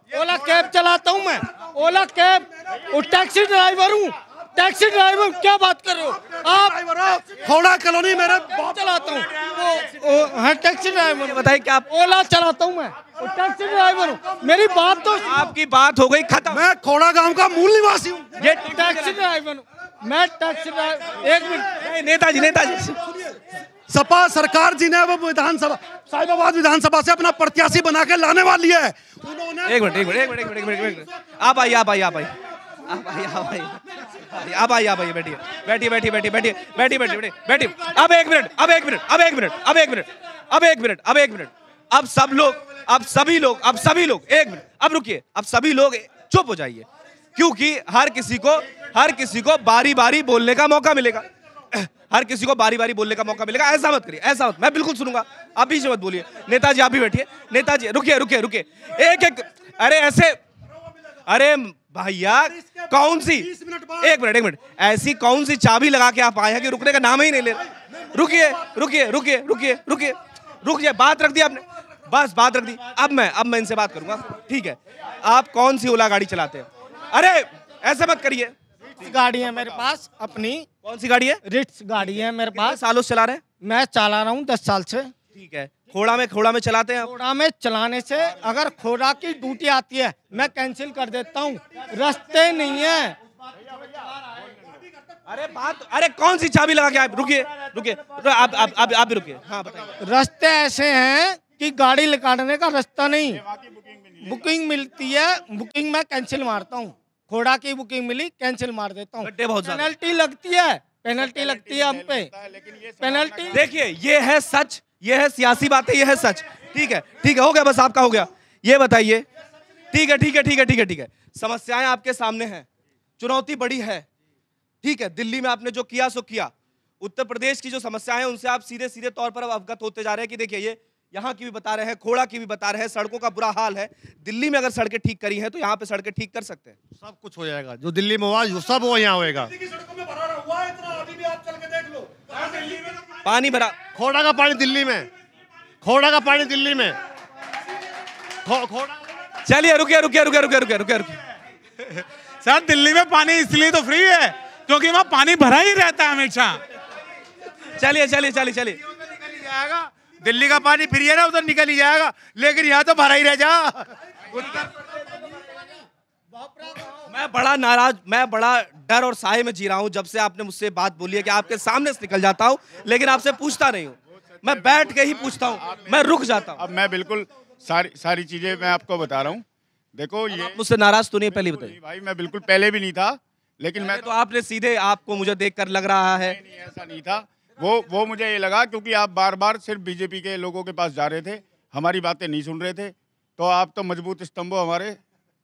ओला कैब चलाता हूँ मैं ओला कैब और टैक्सी ड्राइवर हूँ टैक्सी ड्राइवर क्या बात कर रहे हो आप थोड़ा कॉलोनी मेरा बहुत चलाता हूँ हाँ टैक्सी ड्राइवर बताइए क्या आप ओला चलाता हूँ मैं टैक्सी ड्राइवर हूँ मेरी बात तो आपकी बात हो गई खत्म मैं खोड़ा गांव का मूल निवासी हूँ ये टैक्सी ड्राइवर हूँ मैं टैक्सी ड्राइवर एक मिनट नेताजी नेताजी सपा सरकार जी ने वो विधानसभा साहिबाबाद विधानसभा से अपना प्रत्याशी बना के लाने वाली है एक मिनट एक मिनट एक मिनट एक मिनट एक मिनट आप आइए आप आइए आप आइए आइए आइए बैठिए बैठिए बैठिए बैठिए बैठिए बैठिए बैठिए बैठिए अब एक मिनट अब एक मिनट अब एक मिनट अब एक मिनट अब एक मिनट अब एक मिनट अब सब लोग अब सभी लोग अब सभी लोग एक मिनट अब रुकिए अब सभी लोग चुप हो जाइए क्योंकि हर किसी को हर किसी को बारी बारी बोलने का मौका मिलेगा हर किसी को बारी बारी बोलने का मौका मिलेगा ऐसा मत करिए ऐसा मत मैं बिल्कुल सुनूंगा अभी से मत बोलिए नेताजी आप भी बैठिए नेताजी रुकिए रुकिए रुकिए एक एक अरे ऐसे अरे भैया कौन सी एक मिनट एक मिनट ऐसी कौन सी चाबी लगा के आप आए हैं कि रुकने का नाम ही नहीं ले रहा रुकिए रुकिए रुकिए रुकिए रुकिए रुक जाए बात रख दी आपने बस बात रख दी अब मैं अब मैं इनसे बात करूंगा ठीक है आप कौन सी ओला गाड़ी चलाते हैं अरे ऐसे मत करिए गाड़ी है मेरे पास अपनी कौन सी गाड़ी है रिट्स गाड़ी है मेरे पास सालों से चला रहे हैं मैं चला रहा हूँ दस साल से ठीक है खोड़ा में खोड़ा में चलाते हैं खोड़ा में चलाने से अगर खोड़ा की ड्यूटी आती है मैं कैंसिल कर देता हूँ रास्ते नहीं है अरे बात अरे कौन सी चाबी लगा के आप रुकिए रुकिए आप आप आप आप रुकिए हाँ रास्ते ऐसे हैं कि गाड़ी निकालने का रास्ता नहीं बुकिंग मिलती है बुकिंग मैं कैंसिल मारता हूँ घोड़ा की बुकिंग मिली कैंसिल मार देता हूँ पेनल्टी लगती है पेनल्टी लगती है हम पे पेनल्टी देखिए ये है सच ये है सियासी बातें ये है सच ठीक है ठीक है हो गया बस आपका हो गया ये बताइए ठीक है ठीक है ठीक है ठीक है ठीक है समस्याएं आपके सामने हैं चुनौती बड़ी है ठीक है दिल्ली में आपने जो किया सो किया उत्तर प्रदेश की जो समस्याएं हैं उनसे आप सीधे सीधे तौर पर अवगत होते जा रहे हैं कि देखिए ये यहाँ की भी बता रहे हैं खोड़ा की भी बता रहे हैं सड़कों का बुरा हाल है दिल्ली में अगर सड़कें ठीक करी हैं तो यहाँ पे सड़कें ठीक कर सकते हैं सब कुछ हो जाएगा जो दिल्ली में हुआ सब वो यहाँ होएगा तो पानी भरा खोड़ा का पानी दिल्ली में खोड़ा का पानी दिल्ली में चलिए रुके रुके रुके रुके रुके रुके रुके सर दिल्ली में पानी इसलिए तो फ्री है क्योंकि वहाँ पानी भरा ही रहता है हमेशा चलिए चलिए चलिए चलिए जाएगा दिल्ली का पानी फ्री है ना उधर निकल ही जाएगा लेकिन यहाँ तो भरा ही रह जा मैं बड़ा नाराज मैं बड़ा डर और साय में जी रहा हूँ जब से आपने मुझसे बात बोली है कि आपके सामने से निकल जाता हूँ लेकिन आपसे पूछता नहीं हूँ मैं बैठ के ही पूछता हूँ मैं रुक जाता हूँ अब मैं बिल्कुल सारी सारी चीज़ें मैं आपको बता रहा हूँ देखो ये मुझसे नाराज तो नहीं पहली बताई भाई मैं बिल्कुल पहले भी नहीं था लेकिन मैं तो आपने सीधे आपको मुझे देख लग रहा है ऐसा नहीं था वो वो मुझे ये लगा क्योंकि आप बार बार सिर्फ बीजेपी के लोगों के पास जा रहे थे हमारी बातें नहीं सुन रहे थे तो आप तो मजबूत स्तंभ हमारे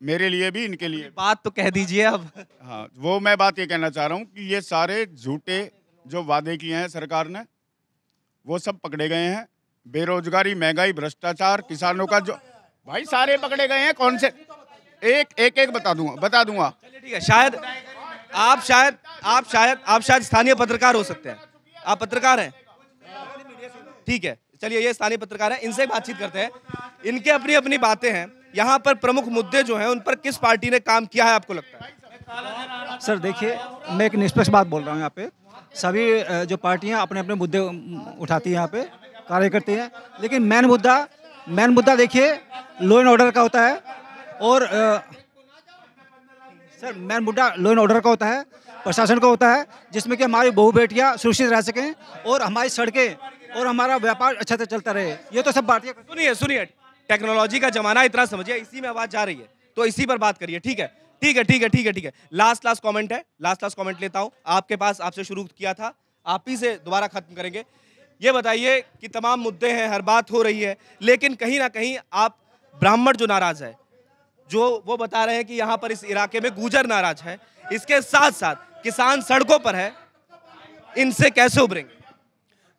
मेरे लिए भी इनके लिए बात तो कह दीजिए अब हाँ वो मैं बात ये कहना चाह रहा हूँ कि ये सारे झूठे जो वादे किए हैं सरकार ने वो सब पकड़े गए हैं बेरोजगारी महंगाई भ्रष्टाचार किसानों का जो भाई सारे पकड़े गए हैं कौन से एक एक एक बता दूंगा बता दूंगा ठीक है शायद आप शायद आप शायद आप शायद स्थानीय पत्रकार हो सकते हैं आप पत्रकार हैं ठीक है चलिए ये स्थानीय पत्रकार हैं इनसे बातचीत करते हैं इनके अपनी अपनी बातें हैं यहाँ पर प्रमुख मुद्दे जो हैं उन पर किस पार्टी ने काम किया है आपको लगता है सर देखिए मैं एक निष्पक्ष बात बोल रहा हूँ यहाँ पे सभी जो पार्टियाँ अपने अपने मुद्दे उठाती हैं यहाँ पे कार्य करती हैं लेकिन मेन मुद्दा मेन मुद्दा देखिए लॉ एंड ऑर्डर का होता है और सर मेन मुद्दा लॉ एंड ऑर्डर का होता है प्रशासन को होता है जिसमें कि हमारी बहू बेटियाँ सुरक्षित रह सकें और हमारी सड़कें और हमारा व्यापार अच्छा से चलता रहे ये तो सब भारतीय सुनिए सुनिए टेक्नोलॉजी का जमाना इतना समझिए इसी में आवाज़ जा रही है तो इसी पर बात करिए ठीक है ठीक है ठीक है ठीक है ठीक है लास्ट लास्ट कमेंट है लास्ट लास्ट कमेंट लेता हूँ आपके पास आपसे शुरू किया था आप ही से दोबारा ख़त्म करेंगे ये बताइए कि तमाम मुद्दे हैं हर बात हो रही है लेकिन कहीं ना कहीं आप ब्राह्मण जो नाराज़ है जो वो बता रहे हैं कि यहाँ पर इस इलाके में गुजर नाराज है इसके साथ साथ किसान सड़कों पर है इनसे कैसे उभरेंगे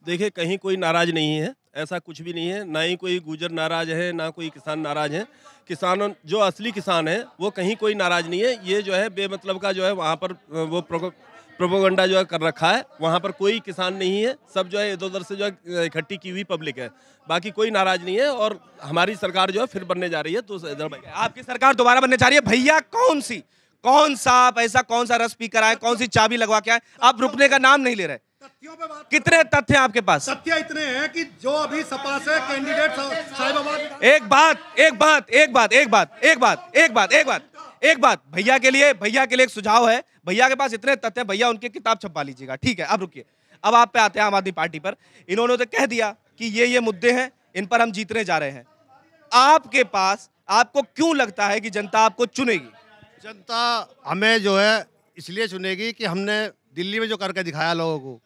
देखिए कहीं कोई नाराज नहीं है ऐसा कुछ भी नहीं है ना ही कोई गुजर नाराज है ना कोई किसान नाराज है किसानों जो असली किसान है वो कहीं कोई नाराज नहीं है ये जो है बेमतलब का जो है वहाँ पर वो प्रोपोगंडा जो है कर रखा है वहाँ पर कोई किसान नहीं है सब जो है इधर उधर से जो है इकट्ठी की हुई पब्लिक है बाकी कोई नाराज नहीं है और हमारी सरकार जो है फिर बनने जा रही है तो आपकी सरकार दोबारा बनने जा रही है भैया कौन सी कौन सा ऐसा कौन सा रस पीकर आए कौन सी चाबी लगवा के आए आप रुकने का नाम नहीं ले रहे पे बात कितने तथ्य आपके पास तथ्य इतने हैं कि जो अभी सपा से कैंडिडेट एक बात एक बात एक बात एक बात एक बात एक बात एक बात एक बात भैया के लिए भैया के लिए एक सुझाव है भैया के पास इतने तथ्य भैया उनकी किताब छपा लीजिएगा ठीक है अब रुकिए अब आप पे आते हैं आम आदमी पार्टी पर इन्होंने तो कह दिया कि ये ये मुद्दे हैं इन पर हम जीतने जा रहे हैं आपके पास आपको क्यों लगता है कि जनता आपको चुनेगी जनता हमें जो है इसलिए चुनेगी कि हमने दिल्ली में जो करके दिखाया लोगों को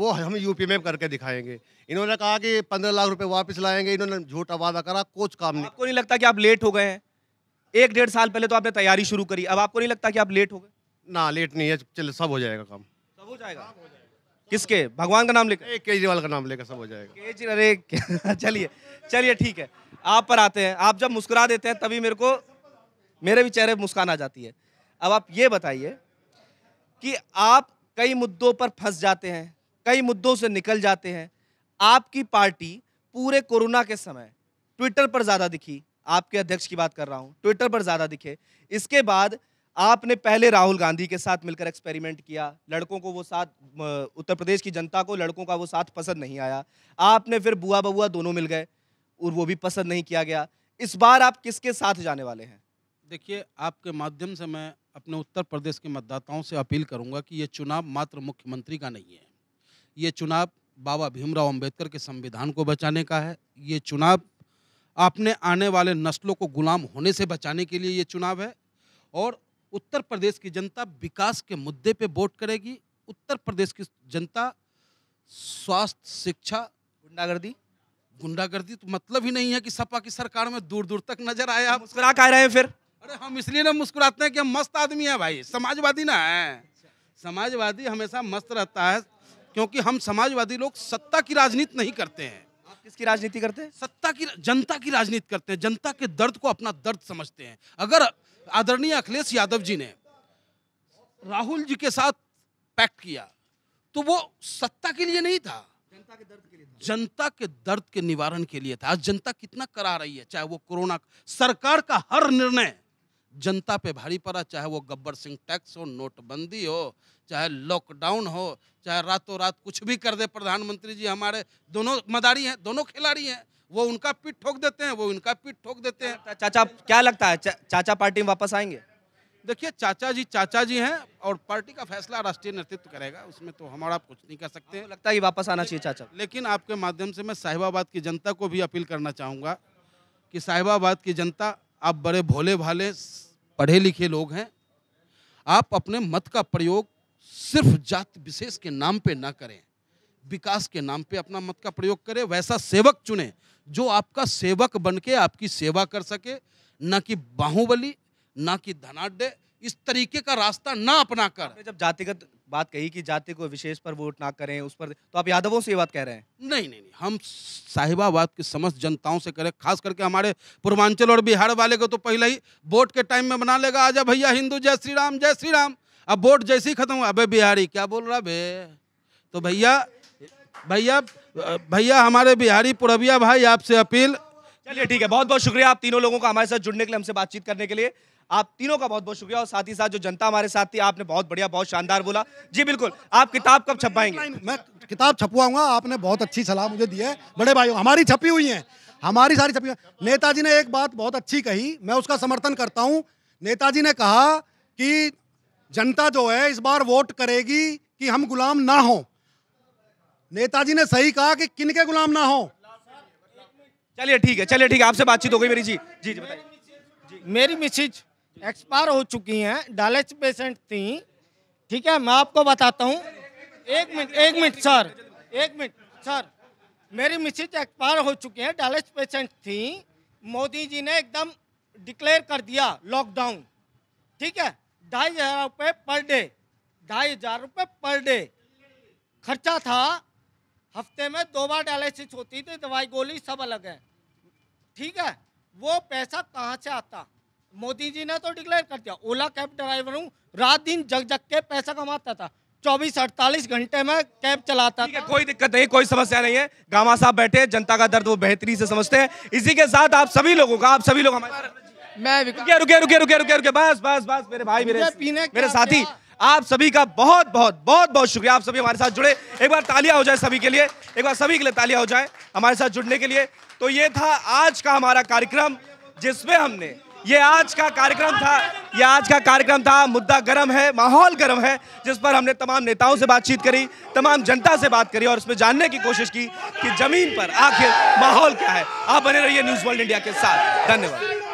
वो हम यूपी में करके दिखाएंगे इन्होंने कहा कि पंद्रह लाख रुपए वापस लाएंगे इन्होंने झूठा वादा करा कुछ काम नहीं आपको नहीं लगता कि आप लेट हो गए हैं एक डेढ़ साल पहले तो आपने तैयारी शुरू करी अब आपको नहीं लगता कि आप लेट हो गए ना लेट नहीं है चलो सब हो जाएगा काम सब हो जाएगा किसके भगवान का नाम लेकर केजरीवाल का नाम लेकर सब हो जाएगा केजरी अरे <laughs> चलिए चलिए ठीक है आप पर आते हैं आप जब मुस्कुरा देते हैं तभी मेरे को मेरे भी चेहरे मुस्कान आ जाती है अब आप ये बताइए कि आप कई मुद्दों पर फंस जाते हैं कई मुद्दों से निकल जाते हैं आपकी पार्टी पूरे कोरोना के समय ट्विटर पर ज़्यादा दिखी आपके अध्यक्ष की बात कर रहा हूँ ट्विटर पर ज़्यादा दिखे इसके बाद आपने पहले राहुल गांधी के साथ मिलकर एक्सपेरिमेंट किया लड़कों को वो साथ उत्तर प्रदेश की जनता को लड़कों का वो साथ पसंद नहीं आया आपने फिर बुआ बबुआ दोनों मिल गए और वो भी पसंद नहीं किया गया इस बार आप किसके साथ जाने वाले हैं देखिए आपके माध्यम से मैं अपने उत्तर प्रदेश के मतदाताओं से अपील करूंगा कि ये चुनाव मात्र मुख्यमंत्री का नहीं है ये चुनाव बाबा भीमराव अंबेडकर के संविधान को बचाने का है ये चुनाव आपने आने वाले नस्लों को गुलाम होने से बचाने के लिए ये चुनाव है और उत्तर प्रदेश की जनता विकास के मुद्दे पे वोट करेगी उत्तर प्रदेश की जनता स्वास्थ्य शिक्षा गुंडागर्दी गुंडागर्दी तो मतलब ही नहीं है कि सपा की सरकार में दूर दूर तक नजर आया मुस्कुरा कह रहे हैं फिर अरे हम इसलिए ना मुस्कुराते हैं कि हम मस्त आदमी है भाई समाजवादी ना है समाजवादी हमेशा मस्त रहता है क्योंकि हम समाजवादी लोग सत्ता की राजनीति नहीं करते हैं किसकी राजनीति करते हैं सत्ता की जनता की राजनीति करते हैं जनता के दर्द को अपना दर्द समझते हैं अगर आदरणीय अखिलेश यादव जी ने राहुल जी के साथ पैक्ट किया तो वो सत्ता के लिए नहीं था जनता के दर्द के लिए जनता के दर्द के निवारण के लिए था आज जनता कितना करा रही है चाहे वो कोरोना सरकार का हर निर्णय जनता पे भारी पड़ा चाहे वो गब्बर सिंह टैक्स हो नोटबंदी हो चाहे लॉकडाउन हो चाहे रातों रात कुछ भी कर दे प्रधानमंत्री जी हमारे दोनों मदारी हैं दोनों खिलाड़ी हैं वो उनका पीठ ठोक देते हैं वो इनका पीठ ठोक देते हैं चाचा क्या लगता है चा, चाचा पार्टी में वापस आएंगे देखिए चाचा जी चाचा जी हैं और पार्टी का फैसला राष्ट्रीय नेतृत्व करेगा उसमें तो हमारा कुछ नहीं कर सकते हैं लगता है वापस आना चाहिए चाचा लेकिन आपके माध्यम से मैं साहिबाबाद की जनता को भी अपील करना चाहूँगा कि साहिबाबाद की जनता आप बड़े भोले भाले पढ़े लिखे लोग हैं आप अपने मत का प्रयोग सिर्फ जाति विशेष के नाम पे ना करें विकास के नाम पे अपना मत का प्रयोग करें वैसा सेवक चुने जो आपका सेवक बनके आपकी सेवा कर सके ना कि बाहुबली ना कि धनाढ़ इस तरीके का रास्ता ना अपना कर जब जातिगत बात कही कि जाति को विशेष पर वोट ना करें उस पर तो आप यादवों से ये बात कह रहे हैं नहीं नहीं नहीं हम साहिबाबाद की समस्त जनताओं से करें खास करके हमारे पूर्वांचल और बिहार वाले को तो पहले ही वोट के टाइम में बना लेगा आजा भैया हिंदू जय श्री राम जय श्री राम अब वोट जैसे ही खत्म हुआ अबे बिहारी क्या बोल रहा बे तो भैया भैया भैया हमारे बिहारी पुरबिया भाई आपसे अपील चलिए ठीक है बहुत बहुत शुक्रिया आप तीनों लोगों का हमारे साथ जुड़ने के लिए हमसे बातचीत करने के लिए आप तीनों का बहुत बहुत शुक्रिया और साथ ही साथ जो जनता हमारे साथ थी आपने बहुत बढ़िया बहुत शानदार बोला जी बिल्कुल आप किताब कब छपाएंगे मैं किताब छपवाऊंगा आपने बहुत अच्छी सलाह मुझे दी है बड़े भाई हमारी छपी हुई है हमारी सारी छपी नेताजी ने एक बात बहुत अच्छी कही मैं उसका समर्थन करता हूँ नेताजी ने कहा कि जनता जो है इस बार वोट करेगी कि हम गुलाम ना हो नेताजी ने सही कहा कि किनके गुलाम ना हो चलिए ठीक है चलिए ठीक है आपसे बातचीत हो गई मेरी जी जी जी बताइए मेरी मिसिज एक्सपायर हो चुकी हैं डायलिस पेशेंट थी ठीक है मैं आपको बताता हूँ एक मिनट एक मिनट सर एक मिनट सर मेरी मिसिज एक्सपायर हो चुकी हैं डायलिस पेशेंट थी मोदी जी ने एकदम डिक्लेयर कर दिया लॉकडाउन ठीक है ढाई हज़ार रुपये पर डे ढाई हज़ार रुपये पर डे खर्चा था हफ्ते में दो बार डायलिसिस होती थी दवाई गोली सब अलग है ठीक है वो पैसा कहाँ से आता मोदी जी ने तो डिक्लेयर कर दिया ओला कैब ड्राइवर हूँ रात दिन जग जग के पैसा कमाता था चौबीस अड़तालीस घंटे में कैब चलाता ठीक है कोई दिक्कत नहीं कोई समस्या नहीं है गामा साहब बैठे जनता का दर्द वो बेहतरी से समझते हैं इसी के साथ आप सभी लोगों का आप सभी लोग हमारे मैं रुके रुके रुके रुके रुके रुके बस बस बस मेरे भाई मेरे मेरे साथी आप सभी का बहुत बहुत बहुत बहुत शुक्रिया आप सभी हमारे साथ जुड़े एक बार तालियां हो जाए सभी के लिए एक बार सभी के लिए तालियां हो जाए हमारे साथ जुड़ने के लिए तो ये था आज का हमारा कार्यक्रम जिसमें हमने ये आज का कार्यक्रम था ये आज का कार्यक्रम था मुद्दा गर्म है माहौल गर्म है जिस पर हमने तमाम नेताओं से बातचीत करी तमाम जनता से बात करी और उसमें जानने की कोशिश की कि जमीन पर आखिर माहौल क्या है आप बने रहिए न्यूज़ वर्ल्ड इंडिया के साथ धन्यवाद